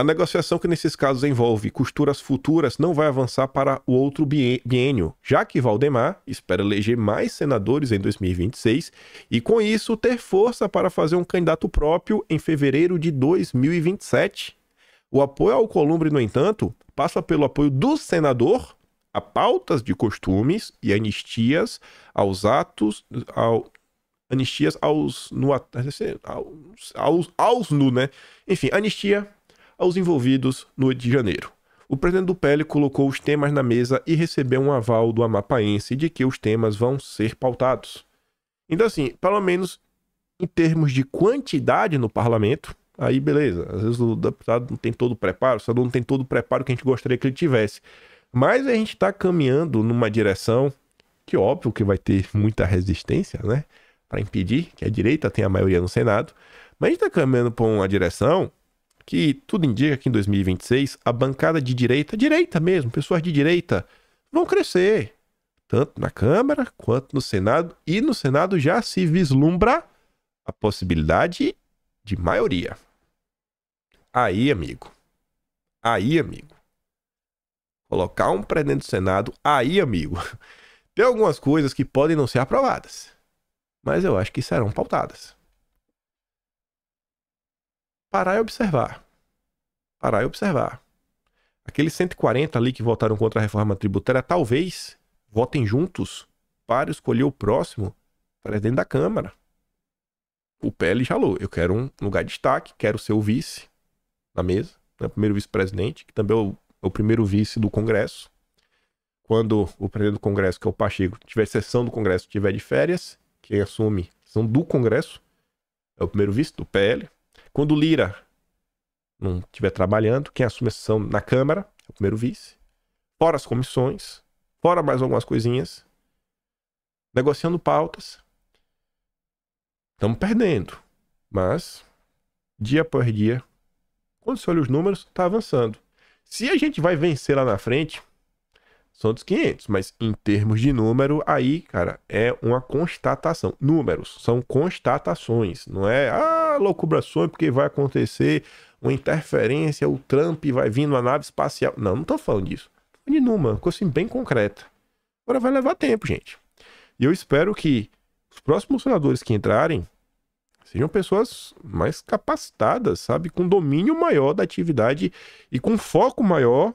A negociação que nesses casos envolve costuras futuras não vai avançar para o outro biênio, já que Valdemar espera eleger mais senadores em 2026 e, com isso, ter força para fazer um candidato próprio em fevereiro de 2027. O apoio ao Columbre, no entanto, passa pelo apoio do senador a pautas de costumes e anistias aos atos. Ao, anistias aos, no, aos, aos, aos nu, né? Enfim, anistia aos envolvidos no de janeiro. O presidente do PL colocou os temas na mesa e recebeu um aval do amapaense de que os temas vão ser pautados. Então, assim, pelo menos em termos de quantidade no parlamento, aí beleza. Às vezes o deputado não tem todo o preparo, o senador não tem todo o preparo que a gente gostaria que ele tivesse. Mas a gente está caminhando numa direção que, óbvio, que vai ter muita resistência, né? Para impedir que a direita tenha a maioria no Senado. Mas a gente está caminhando para uma direção que tudo indica que em 2026 a bancada de direita, direita mesmo, pessoas de direita, vão crescer, tanto na Câmara quanto no Senado, e no Senado já se vislumbra a possibilidade de maioria. Aí, amigo. Aí, amigo. Colocar um presidente do Senado, aí, amigo. Tem algumas coisas que podem não ser aprovadas, mas eu acho que serão pautadas parar e observar. Parar e observar. Aqueles 140 ali que votaram contra a reforma tributária, talvez votem juntos para escolher o próximo presidente da Câmara. O PL já falou, Eu quero um lugar de destaque, quero ser o vice na mesa, né? o primeiro vice-presidente, que também é o, é o primeiro vice do Congresso. Quando o presidente do Congresso, que é o Pacheco, tiver sessão do Congresso, tiver de férias, quem assume são do Congresso é o primeiro vice do PL. Quando o Lira não estiver trabalhando, quem assume a sessão na Câmara é o primeiro vice, fora as comissões, fora mais algumas coisinhas, negociando pautas. Estamos perdendo, mas dia após dia, quando se olha os números, está avançando. Se a gente vai vencer lá na frente, são dos 500, mas em termos de número, aí, cara, é uma constatação. Números são constatações, não é ah, locubrações porque vai acontecer uma interferência, o Trump vai vir numa nave espacial. Não, não tô falando disso. de numa, coisa assim bem concreta. Agora vai levar tempo, gente. E eu espero que os próximos senadores que entrarem sejam pessoas mais capacitadas, sabe, com domínio maior da atividade e com foco maior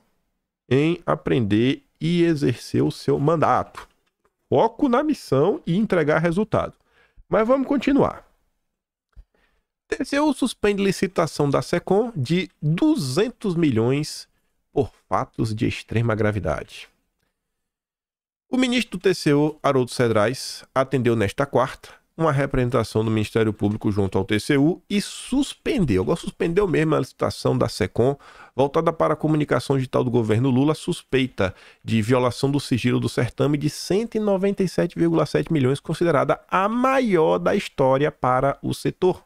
em aprender e exercer o seu mandato. Foco na missão e entregar resultado. Mas vamos continuar. TCU suspende licitação da SECOM de 200 milhões por fatos de extrema gravidade. O ministro do TCU, Haroldo Cedrais, atendeu nesta quarta uma representação do Ministério Público junto ao TCU e suspendeu, agora suspendeu mesmo a licitação da SECOM, voltada para a comunicação digital do governo Lula, suspeita de violação do sigilo do certame de 197,7 milhões, considerada a maior da história para o setor.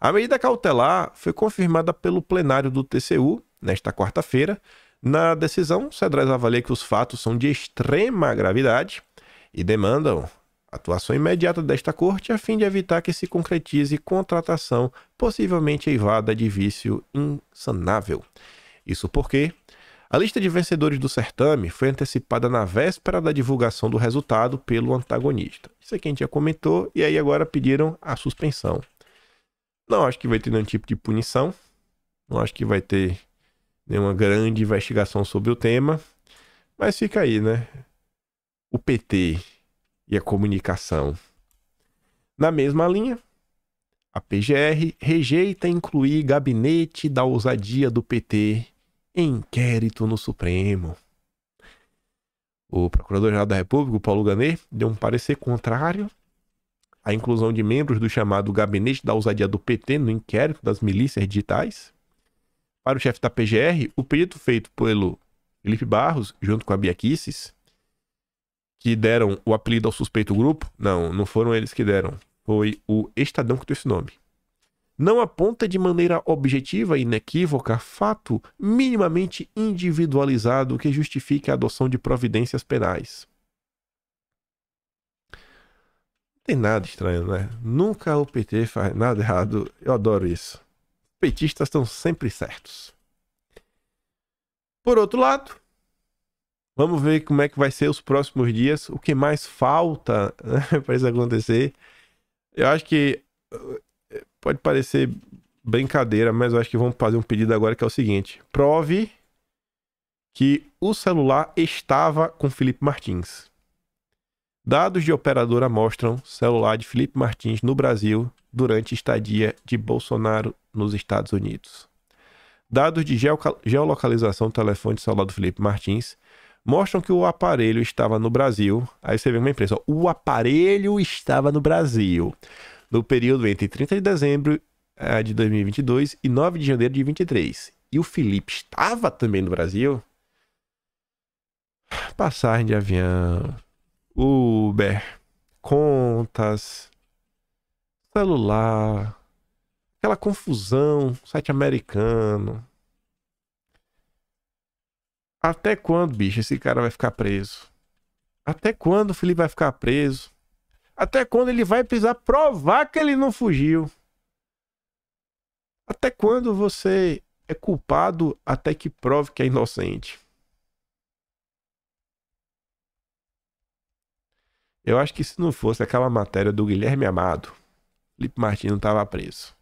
A medida cautelar foi confirmada pelo plenário do TCU nesta quarta-feira. Na decisão, Cedrais avalia que os fatos são de extrema gravidade e demandam Atuação imediata desta corte a fim de evitar que se concretize contratação possivelmente eivada de vício insanável. Isso porque a lista de vencedores do certame foi antecipada na véspera da divulgação do resultado pelo antagonista. Isso aqui é a gente já comentou e aí agora pediram a suspensão. Não acho que vai ter nenhum tipo de punição. Não acho que vai ter nenhuma grande investigação sobre o tema. Mas fica aí, né? O PT e a comunicação. Na mesma linha, a PGR rejeita incluir gabinete da ousadia do PT em inquérito no Supremo. O Procurador-Geral da República, Paulo Ganet, deu um parecer contrário à inclusão de membros do chamado Gabinete da Ousadia do PT no inquérito das milícias digitais. Para o chefe da PGR, o pedido feito pelo Felipe Barros, junto com a Bia Kicis, que deram o apelido ao suspeito grupo? Não, não foram eles que deram. Foi o Estadão que deu esse nome. Não aponta de maneira objetiva e inequívoca fato minimamente individualizado que justifique a adoção de providências penais. Não tem nada estranho, né? Nunca o PT faz nada errado. Eu adoro isso. Petistas estão sempre certos. Por outro lado, Vamos ver como é que vai ser os próximos dias, o que mais falta né, para isso acontecer. Eu acho que eh, pode parecer brincadeira, mas eu acho que vamos fazer um pedido agora que é o seguinte: prove que o celular estava com Felipe Martins. Dados de operadora mostram celular de Felipe Martins no Brasil durante estadia de Bolsonaro nos Estados Unidos. Dados de geolocalização do telefone celular do Felipe Martins mostram que o aparelho estava no Brasil. Aí você vê uma imprensa, ó, o aparelho estava no Brasil no período entre 30 de dezembro eh, de 2022 e 9 de janeiro de 23. E o Felipe estava também no Brasil. Passagem de avião, Uber, contas, celular, aquela confusão, site americano, até quando, bicho, esse cara vai ficar preso? Até quando o Felipe vai ficar preso? Até quando ele vai precisar provar que ele não fugiu? Até quando você é culpado até que prove que é inocente? Eu acho que se não fosse aquela matéria do Guilherme Amado, Felipe Martins não estava preso.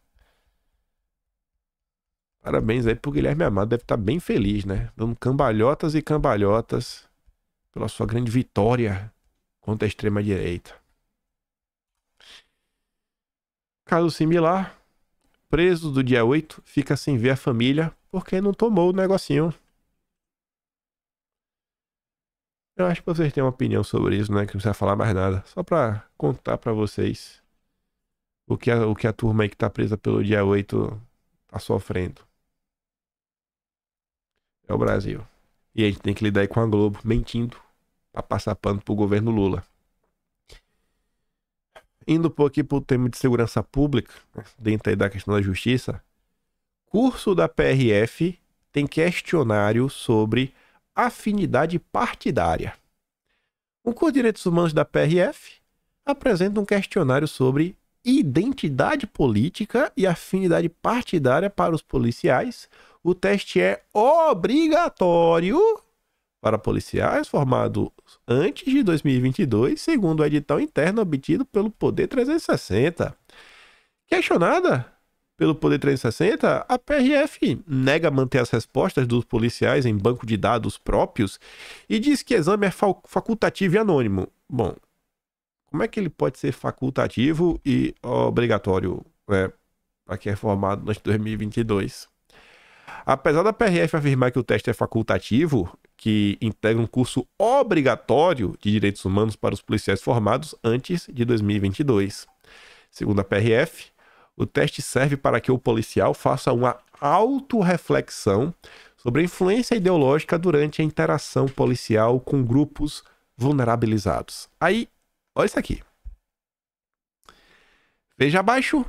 Parabéns aí pro Guilherme Amado, deve estar tá bem feliz, né? Dando cambalhotas e cambalhotas pela sua grande vitória contra a extrema-direita. Caso similar, preso do dia 8 fica sem ver a família porque não tomou o negocinho. Eu acho que vocês têm uma opinião sobre isso, né? Que não precisa falar mais nada. Só pra contar pra vocês o que a, o que a turma aí que tá presa pelo dia 8 tá sofrendo é o Brasil. E a gente tem que lidar aí com a Globo mentindo para passar pano pro governo Lula. Indo por aqui pro tema de segurança pública, né, dentro aí da questão da justiça, curso da PRF tem questionário sobre afinidade partidária. O curso de Direitos Humanos da PRF apresenta um questionário sobre identidade política e afinidade partidária para os policiais. O teste é obrigatório para policiais formados antes de 2022, segundo o edital interno obtido pelo Poder 360. Questionada pelo Poder 360, a PRF nega manter as respostas dos policiais em banco de dados próprios e diz que exame é facultativo e anônimo. Bom, como é que ele pode ser facultativo e obrigatório né, para quem é formado nos de 2022? Apesar da PRF afirmar que o teste é facultativo, que integra um curso obrigatório de direitos humanos para os policiais formados antes de 2022. Segundo a PRF, o teste serve para que o policial faça uma autorreflexão sobre a influência ideológica durante a interação policial com grupos vulnerabilizados. Aí Olha isso aqui. Veja abaixo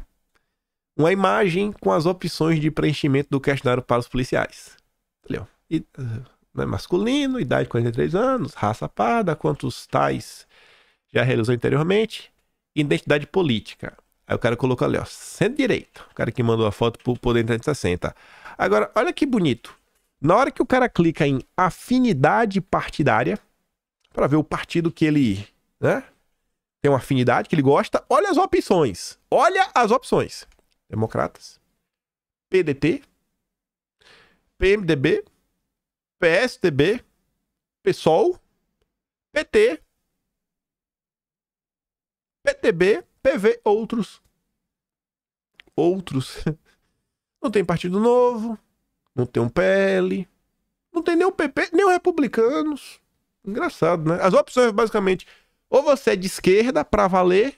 uma imagem com as opções de preenchimento do questionário para os policiais. Entendeu? Tá e, uh, é masculino, idade 43 anos, raça parda, quantos tais já realizou anteriormente, identidade política. Aí o cara colocou ali, ó, centro-direita. O cara que mandou a foto pro Poder 360. Agora, olha que bonito. Na hora que o cara clica em afinidade partidária, para ver o partido que ele, né, tem uma afinidade que ele gosta, olha as opções. Olha as opções. Democratas, PDT, PMDB, PSDB, PSOL, PT, PTB, PV, outros. Outros. Não tem Partido Novo, não tem um PL, não tem nem o PP, nem o Republicanos. Engraçado, né? As opções, basicamente, ou você é de esquerda para valer,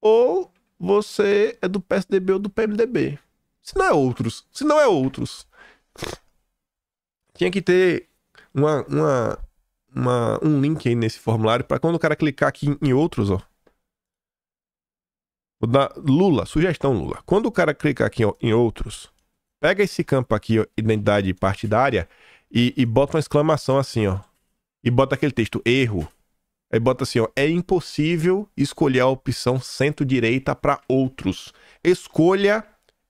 ou você é do PSDB ou do PMDB. Se não é outros. Se não é outros. Tinha que ter uma, uma, uma um link aí nesse formulário para quando o cara clicar aqui em outros, ó. dar Lula, sugestão Lula. Quando o cara clicar aqui ó, em outros, pega esse campo aqui, ó, identidade partidária, e, e bota uma exclamação assim, ó. E bota aquele texto, erro, Aí bota assim, ó, é impossível escolher a opção centro-direita para outros. Escolha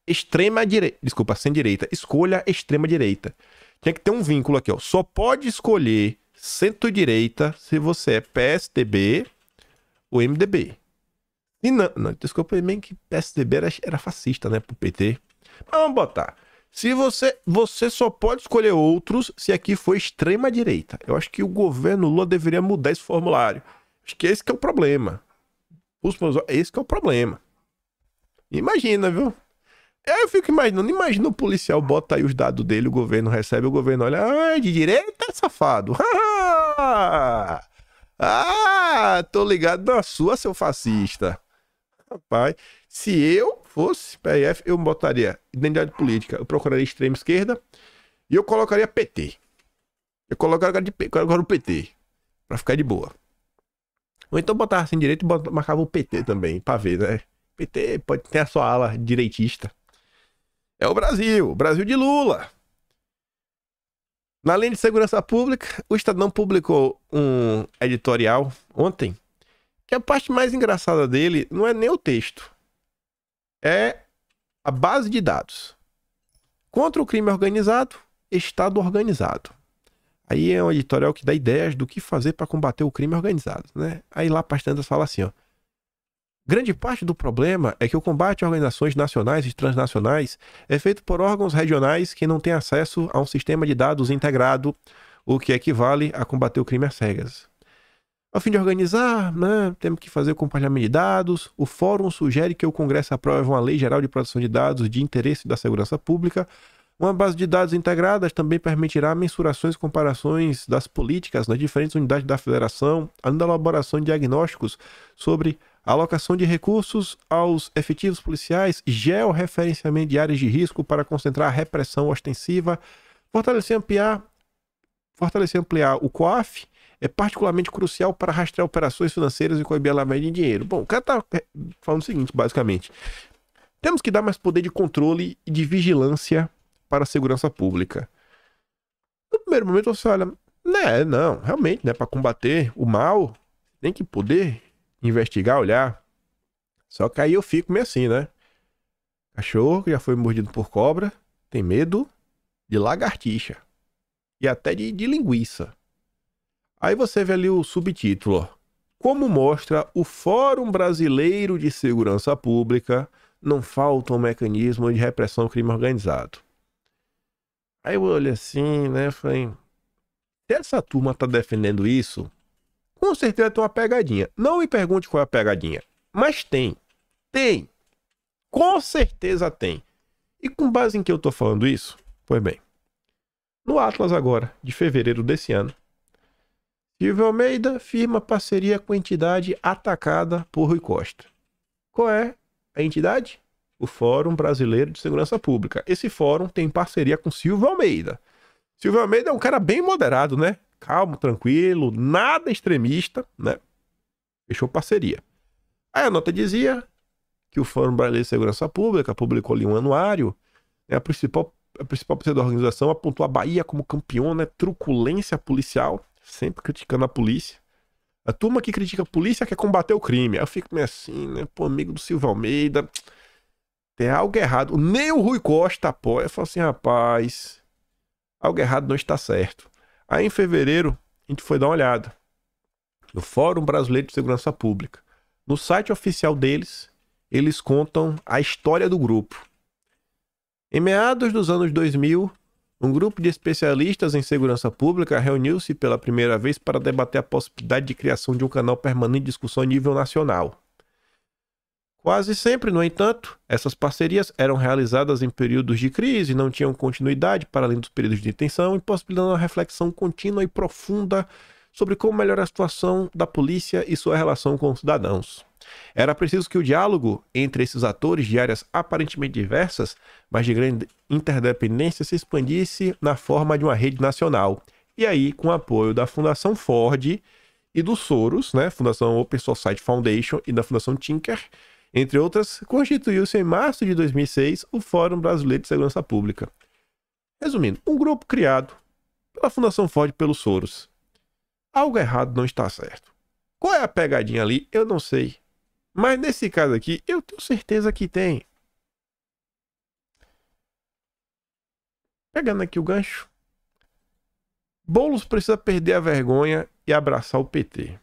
extrema-direita, desculpa, centro-direita, escolha extrema-direita. Tinha que ter um vínculo aqui, ó, só pode escolher centro-direita se você é PSDB ou MDB. E não, não desculpa, bem que PSDB era, era fascista, né, pro PT. Mas vamos botar. Se você, você só pode escolher outros se aqui for extrema direita. Eu acho que o governo Lula deveria mudar esse formulário. Acho que esse que é o problema. esse que é o problema. Imagina, viu? Eu fico imaginando, imagina o policial bota aí os dados dele, o governo recebe, o governo olha, ah, de direita, safado. ah, tô ligado na sua, seu fascista. Rapaz, se eu fosse PF, eu botaria identidade política, eu procuraria extrema esquerda e eu colocaria PT. Eu colocaria de, agora o PT, pra ficar de boa. Ou então botava assim direito e marcava o PT também, pra ver, né? PT pode ter a sua ala direitista. É o Brasil, Brasil de Lula. Na lei de segurança pública, o Estadão publicou um editorial ontem, que a parte mais engraçada dele não é nem o texto, é a base de dados. Contra o crime organizado, Estado organizado. Aí é um editorial que dá ideias do que fazer para combater o crime organizado, né? Aí lá Pastandas fala assim, ó. Grande parte do problema é que o combate a organizações nacionais e transnacionais é feito por órgãos regionais que não têm acesso a um sistema de dados integrado, o que equivale a combater o crime às cegas. A fim de organizar, né, temos que fazer o compartilhamento de dados. O fórum sugere que o Congresso aprove uma lei geral de proteção de dados de interesse da segurança pública. Uma base de dados integrada também permitirá mensurações e comparações das políticas nas diferentes unidades da federação, além da elaboração de diagnósticos sobre alocação de recursos aos efetivos policiais, georreferenciamento de áreas de risco para concentrar a repressão ostensiva, fortalecer ampliar, fortalecer ampliar o COAF, é particularmente crucial para rastrear operações financeiras e coibir a lavagem de dinheiro. Bom, o cara tá é, falando o seguinte, basicamente. Temos que dar mais poder de controle e de vigilância para a segurança pública. No primeiro momento você olha, né, não, realmente, né, para combater o mal, tem que poder investigar, olhar. Só que aí eu fico meio assim, né? Cachorro que já foi mordido por cobra tem medo de lagartixa e até de, de linguiça. Aí você vê ali o subtítulo, ó. Como mostra o Fórum Brasileiro de Segurança Pública, não faltam um mecanismos de repressão ao crime organizado. Aí eu olho assim, né? Falei, se essa turma tá defendendo isso, com certeza tem uma pegadinha. Não me pergunte qual é a pegadinha, mas tem. Tem. Com certeza tem. E com base em que eu tô falando isso? Pois bem. No Atlas agora, de fevereiro desse ano, Silvio Almeida firma parceria com a entidade atacada por Rui Costa. Qual é a entidade? O Fórum Brasileiro de Segurança Pública. Esse fórum tem parceria com Silvio Almeida. Silvio Almeida é um cara bem moderado, né? Calmo, tranquilo, nada extremista, né? Fechou parceria. Aí a nota dizia que o Fórum Brasileiro de Segurança Pública publicou ali um anuário, né? a principal a principal pessoa da organização apontou a Bahia como campeã, né? Truculência policial sempre criticando a polícia. A turma que critica a polícia quer combater o crime. Aí eu fico meio assim, né? Pô, amigo do Silva Almeida. Tem algo errado. Nem o Rui Costa apoia. Eu falo assim, rapaz, algo errado não está certo. Aí em fevereiro, a gente foi dar uma olhada no Fórum Brasileiro de Segurança Pública. No site oficial deles, eles contam a história do grupo. Em meados dos anos 2000, um grupo de especialistas em segurança pública reuniu-se pela primeira vez para debater a possibilidade de criação de um canal permanente de discussão a nível nacional. Quase sempre, no entanto, essas parcerias eram realizadas em períodos de crise, não tinham continuidade para além dos períodos de tensão, impossibilitando uma reflexão contínua e profunda sobre como melhorar a situação da polícia e sua relação com os cidadãos. Era preciso que o diálogo entre esses atores de áreas aparentemente diversas, mas de grande interdependência, se expandisse na forma de uma rede nacional. E aí, com o apoio da Fundação Ford e do Soros, né, Fundação Open Society Foundation e da Fundação Tinker, entre outras, constituiu-se em março de 2006 o Fórum Brasileiro de Segurança Pública. Resumindo, um grupo criado pela Fundação Ford e pelo Soros. Algo errado não está certo. Qual é a pegadinha ali? Eu não sei. Mas nesse caso aqui, eu tenho certeza que tem. Pegando aqui o gancho. Boulos precisa perder a vergonha e abraçar o PT.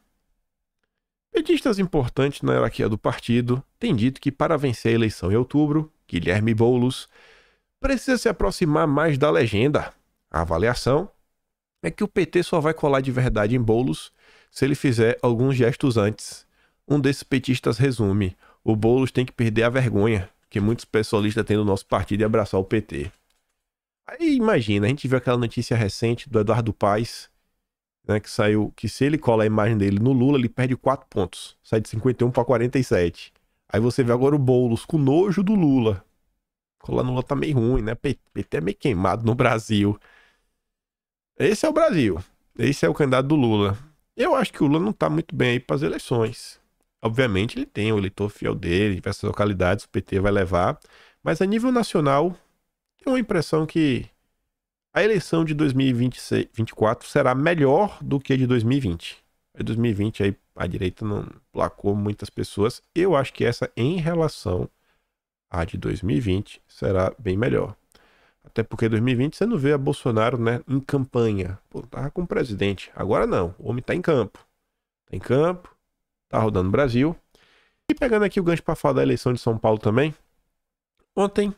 Petistas importantes na hierarquia do partido têm dito que para vencer a eleição em outubro, Guilherme Boulos precisa se aproximar mais da legenda. A avaliação é que o PT só vai colar de verdade em Boulos se ele fizer alguns gestos antes um desses petistas resume: o Boulos tem que perder a vergonha que muitos pessoalistas têm no nosso partido e abraçar o PT. Aí imagina, a gente viu aquela notícia recente do Eduardo Paes, né, que saiu que se ele cola a imagem dele no Lula, ele perde 4 pontos, sai de 51 para 47. Aí você vê agora o Boulos com nojo do Lula. Colar no Lula tá meio ruim, né? PT é meio queimado no Brasil. Esse é o Brasil. Esse é o candidato do Lula. Eu acho que o Lula não tá muito bem aí para as eleições. Obviamente ele tem o eleitor fiel dele, diversas localidades o PT vai levar, mas a nível nacional, tenho a impressão que a eleição de 2024 será melhor do que a de 2020. Em 2020 aí a direita não placou muitas pessoas. Eu acho que essa em relação à de 2020 será bem melhor. Até porque em 2020 você não vê a Bolsonaro né, em campanha. Pô, tava com o presidente. Agora não. O homem tá em campo. Tá em campo, tá rodando Brasil. E pegando aqui o gancho para falar da eleição de São Paulo também. Ontem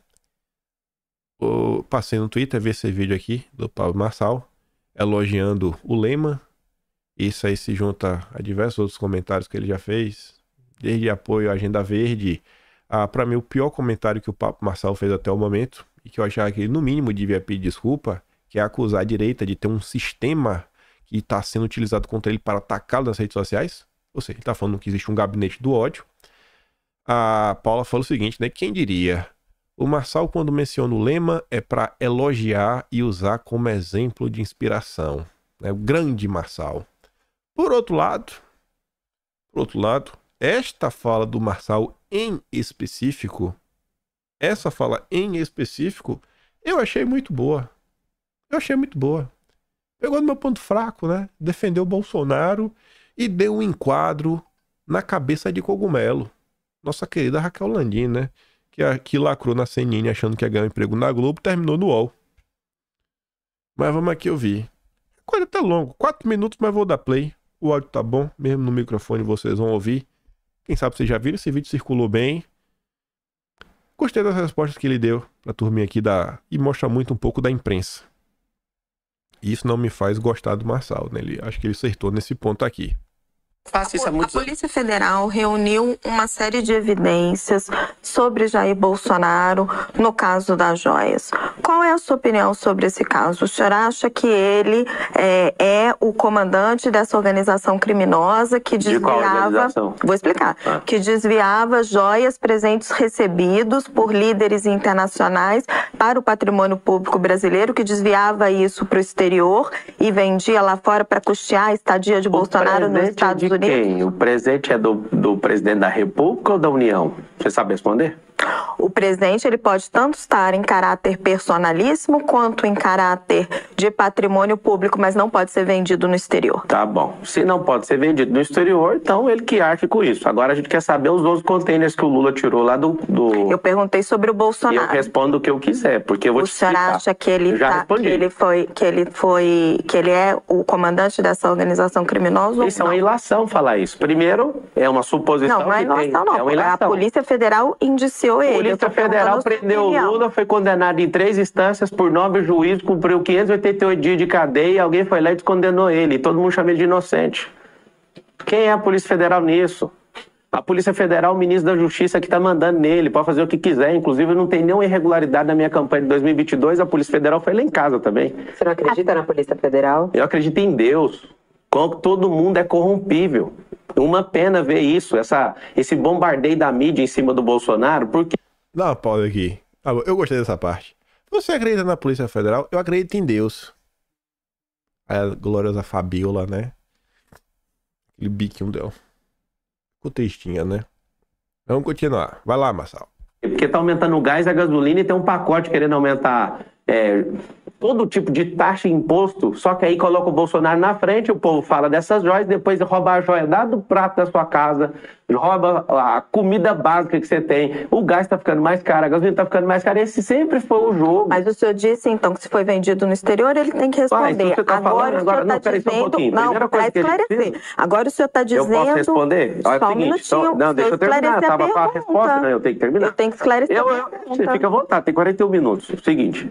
eu passei no Twitter, vi esse vídeo aqui do Pablo Marçal elogiando o Lema. Isso aí se junta a diversos outros comentários que ele já fez, desde apoio à Agenda Verde. a para mim, o pior comentário que o Pablo Marçal fez até o momento, e que eu achava que ele, no mínimo, devia pedir desculpa, que é acusar a direita de ter um sistema que está sendo utilizado contra ele para atacá-lo nas redes sociais. Ou seja, ele está falando que existe um gabinete do ódio. A Paula falou o seguinte, né? Quem diria? O Marçal, quando menciona o lema, é para elogiar e usar como exemplo de inspiração. é O grande Marçal. Por outro lado, por outro lado, esta fala do Marçal em específico, essa fala em específico, eu achei muito boa. Eu achei muito boa. Pegou no meu ponto fraco, né? Defendeu o Bolsonaro e deu um enquadro na cabeça de cogumelo. Nossa querida Raquel Landim, né? Que, que lacrou na CNN achando que ia ganhar um emprego na Globo, terminou no UOL. Mas vamos aqui ouvir. Coisa até tá longo, 4 minutos, mas vou dar play. O áudio tá bom, mesmo no microfone vocês vão ouvir. Quem sabe vocês já viram, esse vídeo circulou bem. Gostei das respostas que ele deu pra turminha aqui da... e mostra muito um pouco da imprensa. Isso não me faz gostar do Marçal, né? Ele, acho que ele acertou nesse ponto aqui faço isso há muitos anos. A Polícia Federal reuniu uma série de evidências sobre Jair Bolsonaro no caso das joias. Qual é a sua opinião sobre esse caso? O senhor acha que ele é, é o comandante dessa organização criminosa que desviava. De vou explicar. Ah. Que desviava joias presentes recebidos por líderes internacionais para o patrimônio público brasileiro, que desviava isso para o exterior e vendia lá fora para custear a estadia de o Bolsonaro no estado quem? O presente é do, do presidente da República ou da União? Você sabe responder? O presente ele pode tanto estar em caráter personalíssimo quanto em caráter de patrimônio público, mas não pode ser vendido no exterior. Tá bom. Se não pode ser vendido no exterior, então ele que arque com isso. Agora a gente quer saber os 12 containers que o Lula tirou lá do. do... Eu perguntei sobre o Bolsonaro. Eu respondo o que eu quiser, porque eu vou o te explicar. O senhor acha que ele, tá, que ele foi, que ele foi, que ele é o comandante dessa organização criminosa? Isso é uma ilação falar isso. Primeiro, é uma suposição. Não, não é ilação, tem, não. É ilação. A Polícia Federal indiciou indiciou ele. Polícia Federal prendeu o assim, é Lula, foi condenado em três instâncias por nove juízes, cumpriu 588 dias de cadeia, alguém foi lá e descondenou ele. todo mundo chama ele de inocente. Quem é a Polícia Federal nisso? A Polícia Federal, o ministro da Justiça que está mandando nele, pode fazer o que quiser. Inclusive, não tem nenhuma irregularidade na minha campanha de 2022. A Polícia Federal foi lá em casa também. Você não acredita na Polícia Federal? Eu acredito em Deus. Como todo mundo é corrompível. Uma pena ver isso, essa, esse bombardeio da mídia em cima do Bolsonaro, porque. Dá uma pausa aqui. Tá eu gostei dessa parte. Você acredita na Polícia Federal? Eu acredito em Deus. A gloriosa Fabiola, né? Aquele biquinho dela. Ficou tristinha, né? Vamos continuar. Vai lá, Marçal. Porque tá aumentando o gás, a gasolina e tem um pacote querendo aumentar é, todo tipo de taxa e imposto, só que aí coloca o Bolsonaro na frente, o povo fala dessas joias, depois rouba a joia lá do prato da sua casa, rouba a comida básica que você tem, o gás está ficando mais caro, a gasolina está ficando mais cara, esse sempre foi o jogo. Mas o senhor disse, então, que se foi vendido no exterior, ele tem que ah, responder. Uai, então você tá agora falando, agora, o senhor está dizendo... Um não, Primeira tá esclarecer. agora o senhor está dizendo... Eu posso responder? Olha, é só um o seguinte, só... não, deixa eu terminar, estava com a resposta, né? eu tenho que terminar. Eu tenho que esclarecer eu, eu, Você fica à vontade, tem 41 minutos. Seguinte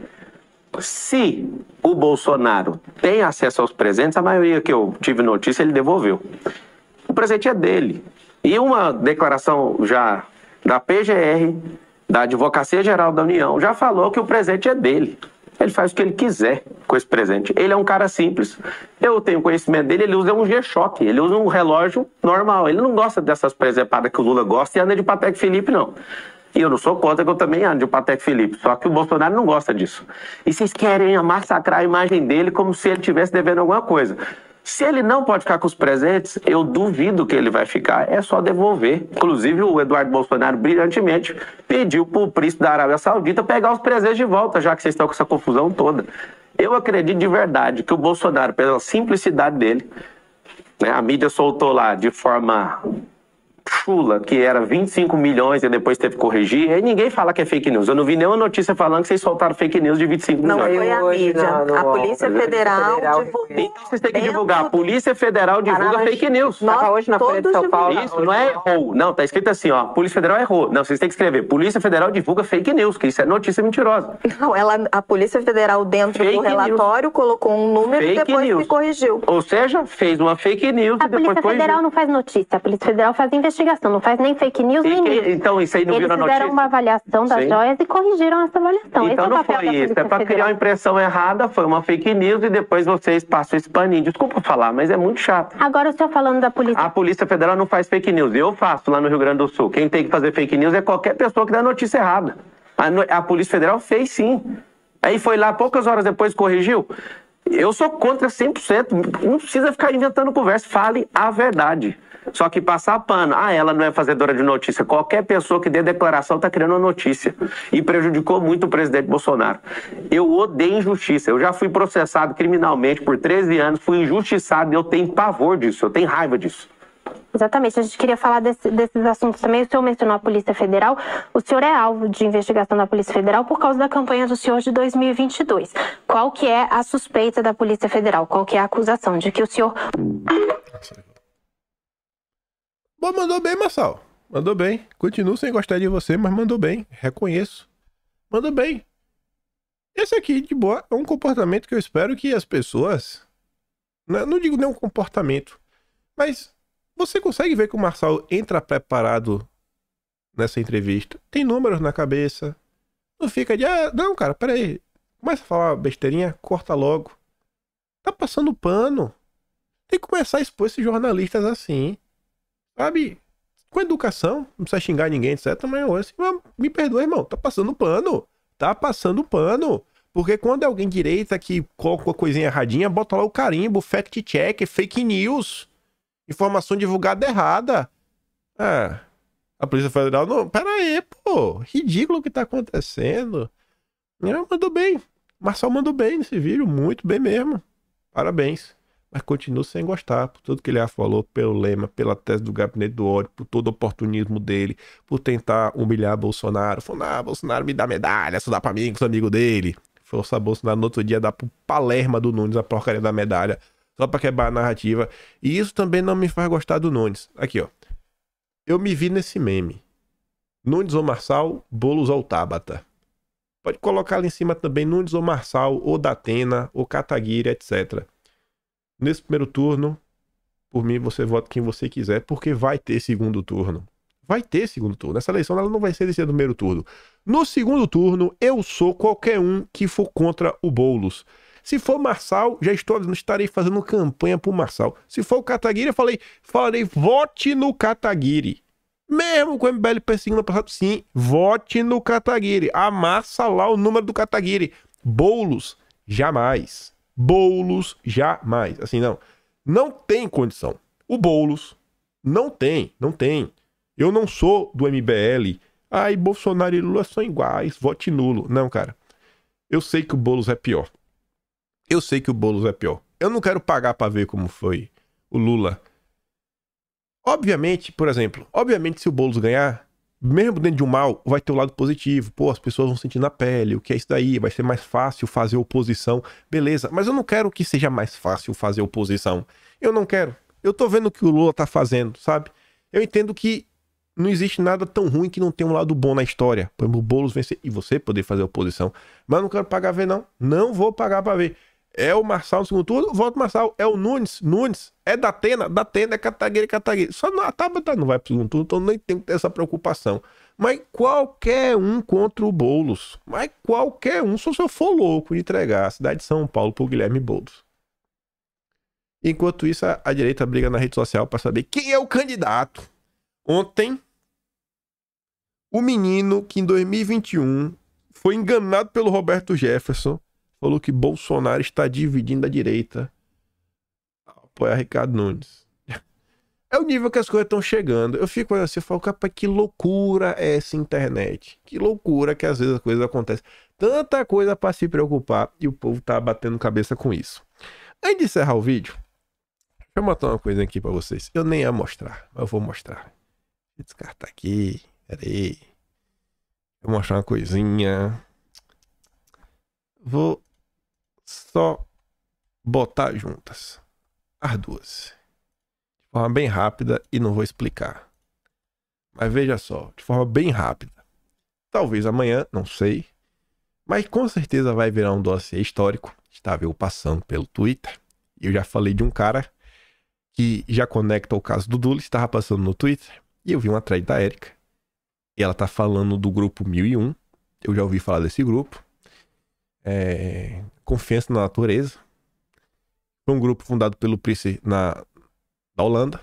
se o Bolsonaro tem acesso aos presentes, a maioria que eu tive notícia ele devolveu. O presente é dele. E uma declaração já da PGR, da Advocacia Geral da União, já falou que o presente é dele. Ele faz o que ele quiser com esse presente. Ele é um cara simples. Eu tenho conhecimento dele, ele usa um G-Shock, ele usa um relógio normal. Ele não gosta dessas presepadas que o Lula gosta e anda de Patek Felipe, não. E eu não sou contra que eu também ande o Patek Felipe, só que o Bolsonaro não gosta disso. E vocês querem massacrar a imagem dele como se ele tivesse devendo alguma coisa. Se ele não pode ficar com os presentes, eu duvido que ele vai ficar, é só devolver. Inclusive, o Eduardo Bolsonaro, brilhantemente, pediu para o príncipe da Arábia Saudita pegar os presentes de volta, já que vocês estão com essa confusão toda. Eu acredito de verdade que o Bolsonaro, pela simplicidade dele, né, a mídia soltou lá de forma chula, que era 25 milhões e depois teve que corrigir, aí ninguém fala que é fake news. Eu não vi nenhuma notícia falando que vocês soltaram fake news de 25 não, milhões. Não, foi a mídia. Não, a é Polícia Federal, Federal divulgou. Então vocês têm que divulgar. A Polícia Federal divulga Caramba, fake news. Nós, tá hoje na Folha de São Paulo. Isso, não é errou. Não, tá escrito assim, ó. Polícia Federal errou. Não, vocês têm que escrever. Polícia Federal divulga fake news, que isso é notícia mentirosa. Não, ela, a Polícia Federal dentro fake do relatório news. colocou um número fake e depois news. se corrigiu. Ou seja, fez uma fake news a e depois A Polícia Federal corrigiu. não faz notícia. A Polícia Federal faz investigação investigação, não faz nem fake news nem Então, isso aí não Eles notícia? Eles fizeram uma avaliação das Sim. joias e corrigiram essa avaliação. Então, Esse é não é foi isso. É para criar uma impressão errada, foi uma fake news e depois vocês passam esse paninho. Desculpa falar, mas é muito chato. Agora, o senhor falando da Polícia... A Polícia Federal não faz fake news. Eu faço lá no Rio Grande do Sul. Quem tem que fazer fake news é qualquer pessoa que dá notícia errada. A, a Polícia Federal fez sim. Aí foi lá, poucas horas depois corrigiu. Eu sou contra 100%. Não precisa ficar inventando conversa. Fale a verdade. Só que passar pano, ah, ela não é fazedora de notícia. Qualquer pessoa que dê declaração está criando uma notícia. E prejudicou muito o presidente Bolsonaro. Eu odeio injustiça. Eu já fui processado criminalmente por 13 anos, fui injustiçado e eu tenho pavor disso, eu tenho raiva disso. Exatamente. A gente queria falar desse, desses assuntos também. O senhor mencionou a Polícia Federal. O senhor é alvo de investigação da Polícia Federal por causa da campanha do senhor de 2022. Qual que é a suspeita da Polícia Federal? Qual que é a acusação de que o senhor... Hum. Bom, mandou bem, Massal. Mandou bem. Continuo sem gostar de você, mas mandou bem. Reconheço. Mandou bem. Esse aqui, de boa, é um comportamento que eu espero que as pessoas. Não, né, não digo nenhum comportamento, mas você consegue ver que o Marçal entra preparado nessa entrevista? Tem números na cabeça. Não fica de, ah, não, cara, peraí. Começa a falar besteirinha, corta logo. Tá passando pano. Tem que começar a expor esses jornalistas assim. Sabe? Com educação, não precisa xingar ninguém, etc. Mas eu assim, me perdoa, irmão, tá passando pano. Tá passando pano. Porque quando é alguém direita que coloca uma coisinha erradinha, bota lá o carimbo, fact check, fake news, informação divulgada errada. É. a Polícia Federal não. Pera aí, pô, ridículo o que tá acontecendo. Eu, mandou bem. Marçal mandou bem nesse vídeo, muito bem mesmo. Parabéns mas continuo sem gostar por tudo que ele já falou, pelo lema, pela tese do gabinete do ódio, por todo o oportunismo dele, por tentar humilhar Bolsonaro, falando, ah, Bolsonaro me dá medalha, só dá pra mim, que sou amigo dele. Força Bolsonaro no outro dia dá pro Palerma do Nunes a porcaria da medalha, só pra quebrar a narrativa. E isso também não me faz gostar do Nunes. Aqui, ó. Eu me vi nesse meme. Nunes ou Marçal, Boulos ou Tabata. Pode colocar ali em cima também Nunes ou Marçal, ou Datena, ou Kataguiri, etc. Nesse primeiro turno, por mim, você vota quem você quiser, porque vai ter segundo turno. Vai ter segundo turno. Essa eleição ela não vai ser desse primeiro turno. No segundo turno, eu sou qualquer um que for contra o Boulos. Se for Marçal, já estou estarei fazendo campanha pro Marçal. Se for o Cataguiri, eu falei, falarei, vote no Cataguiri. Mesmo com o MBL perseguindo assim, passado, sim, vote no Cataguiri. Amassa lá o número do Cataguiri. Boulos, jamais. Boulos jamais. Assim, não. Não tem condição. O Boulos não tem, não tem. Eu não sou do MBL. Ai, Bolsonaro e Lula são iguais, vote nulo. Não, cara. Eu sei que o Boulos é pior. Eu sei que o Boulos é pior. Eu não quero pagar para ver como foi o Lula. Obviamente, por exemplo, obviamente se o Boulos ganhar, mesmo dentro de um mal, vai ter o um lado positivo. Pô, as pessoas vão sentir na pele o que é isso daí, vai ser mais fácil fazer oposição. Beleza, mas eu não quero que seja mais fácil fazer oposição. Eu não quero. Eu tô vendo o que o Lula tá fazendo, sabe? Eu entendo que não existe nada tão ruim que não tenha um lado bom na história. Por exemplo, o Boulos vencer e você poder fazer oposição. Mas eu não quero pagar ver, não. Não vou pagar pra ver. É o Marçal no segundo turno, voto Marçal. É o Nunes, Nunes. É da Atena, da Atena, é Catagueira, Catagueira. Só na Tabata tá, não vai pro segundo turno, então nem tem que ter essa preocupação. Mas qualquer um contra o Boulos. Mas qualquer um, só se eu for louco de entregar a cidade de São Paulo pro Guilherme Boulos. Enquanto isso, a, a direita briga na rede social para saber quem é o candidato. Ontem, o menino que em 2021 foi enganado pelo Roberto Jefferson falou que Bolsonaro está dividindo a direita ao apoiar Ricardo Nunes. É o nível que as coisas estão chegando. Eu fico olhando assim, eu falo, capa, que loucura é essa internet. Que loucura que às vezes as coisas acontecem. Tanta coisa para se preocupar e o povo tá batendo cabeça com isso. Antes de encerrar o vídeo, deixa eu botar uma coisa aqui para vocês. Eu nem ia mostrar, mas eu vou mostrar. Vou descartar aqui. aí, Vou mostrar uma coisinha. Vou só botar juntas. As duas. De forma bem rápida e não vou explicar. Mas veja só, de forma bem rápida. Talvez amanhã, não sei. Mas com certeza vai virar um dossiê histórico. Estava eu passando pelo Twitter. E eu já falei de um cara que já conecta o caso do Dulles. Estava passando no Twitter. E eu vi uma thread da Erika. E ela tá falando do grupo 1001. Eu já ouvi falar desse grupo é, Confiança na Natureza. Foi um grupo fundado pelo Price na da Holanda.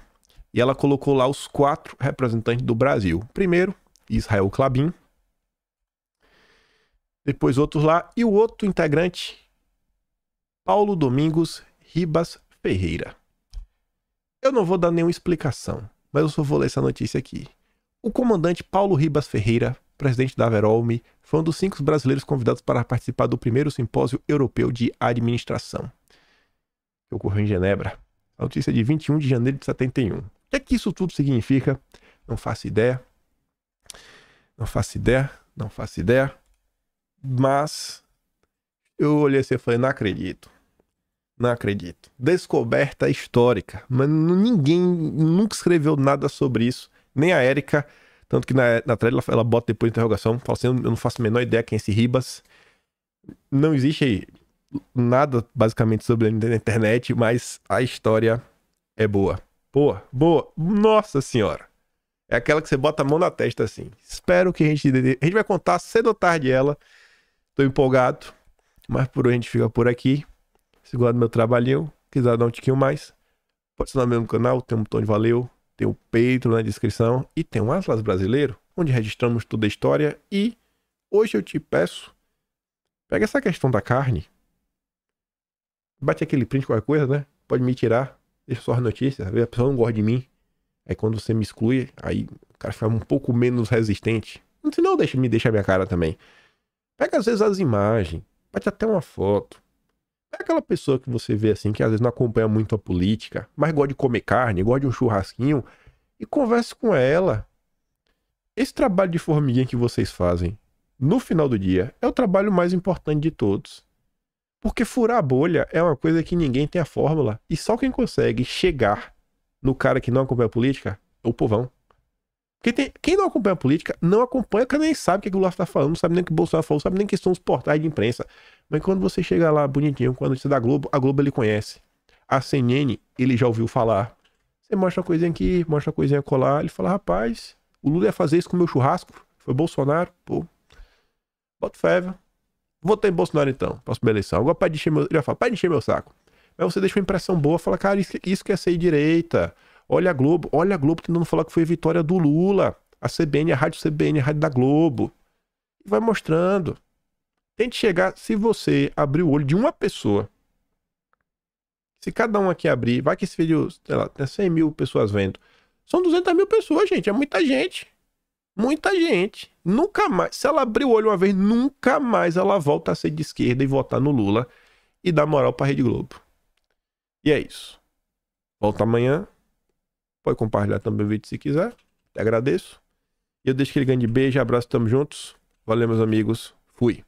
E ela colocou lá os quatro representantes do Brasil. Primeiro, Israel Clabin. Depois outros lá. E o outro integrante, Paulo Domingos Ribas Ferreira. Eu não vou dar nenhuma explicação, mas eu só vou ler essa notícia aqui. O comandante Paulo Ribas Ferreira presidente da Verolme, foi um dos cinco brasileiros convidados para participar do primeiro simpósio europeu de administração, que ocorreu em Genebra. A notícia é de 21 de janeiro de 71. O que é que isso tudo significa? Não faço ideia. Não faço ideia. Não faço ideia. Mas eu olhei assim e falei, não acredito. Não acredito. Descoberta histórica. Mas ninguém nunca escreveu nada sobre isso. Nem a Érica tanto que na, na thread ela, ela bota depois interrogação, fala assim: eu não faço a menor ideia quem é esse Ribas. Não existe nada basicamente sobre ele na internet, mas a história é boa. Boa, boa. Nossa senhora. É aquela que você bota a mão na testa assim. Espero que a gente. A gente vai contar cedo ou tarde ela. Tô empolgado. Mas por hoje a gente fica por aqui. Se gosta do meu trabalhinho, quiser dar um tiquinho mais, pode assinar no canal, tem um botão de valeu tem o Pedro na descrição e tem o Atlas Brasileiro, onde registramos toda a história. E hoje eu te peço, pega essa questão da carne, bate aquele print, qualquer coisa, né? Pode me tirar, deixa só as notícias, a pessoa não gosta de mim. Aí quando você me exclui, aí o cara fica um pouco menos resistente. Se não, deixa, me deixa a minha cara também. Pega às vezes as imagens, bate até uma foto. É aquela pessoa que você vê assim, que às vezes não acompanha muito a política, mas gosta de comer carne, gosta de um churrasquinho, e converse com ela. Esse trabalho de formiguinha que vocês fazem, no final do dia, é o trabalho mais importante de todos. Porque furar a bolha é uma coisa que ninguém tem a fórmula. E só quem consegue chegar no cara que não acompanha a política é o povão. Porque tem, quem não acompanha a política não acompanha, porque nem sabe o que é o Lula está falando, não sabe nem o que o Bolsonaro falou, não sabe nem que são os portais de imprensa. Mas quando você chega lá bonitinho, quando você é da Globo, a Globo ele conhece. A CNN, ele já ouviu falar. Você mostra uma coisinha aqui, mostra uma coisinha colar. Ele fala, rapaz, o Lula ia fazer isso com o meu churrasco. Foi Bolsonaro, pô. Bota fé, viu? Votei Bolsonaro então, próxima eleição. Agora para de encher meu... Ele vai falar, para de encher meu saco. Mas você deixa uma impressão boa, fala, cara, isso, isso quer é ser direita. Olha a Globo, olha a Globo tentando falar que foi a vitória do Lula. A CBN, a rádio CBN, a rádio da Globo. E vai mostrando. Tente chegar, se você abrir o olho de uma pessoa, se cada um aqui abrir, vai que esse vídeo, sei lá, tem 100 mil pessoas vendo. São 200 mil pessoas, gente, é muita gente. Muita gente. Nunca mais, se ela abrir o olho uma vez, nunca mais ela volta a ser de esquerda e votar no Lula e dar moral pra Rede Globo. E é isso. Volta amanhã. Pode compartilhar também o vídeo se quiser. Te agradeço. E eu deixo aquele grande beijo, abraço, tamo juntos. Valeu, meus amigos. Fui.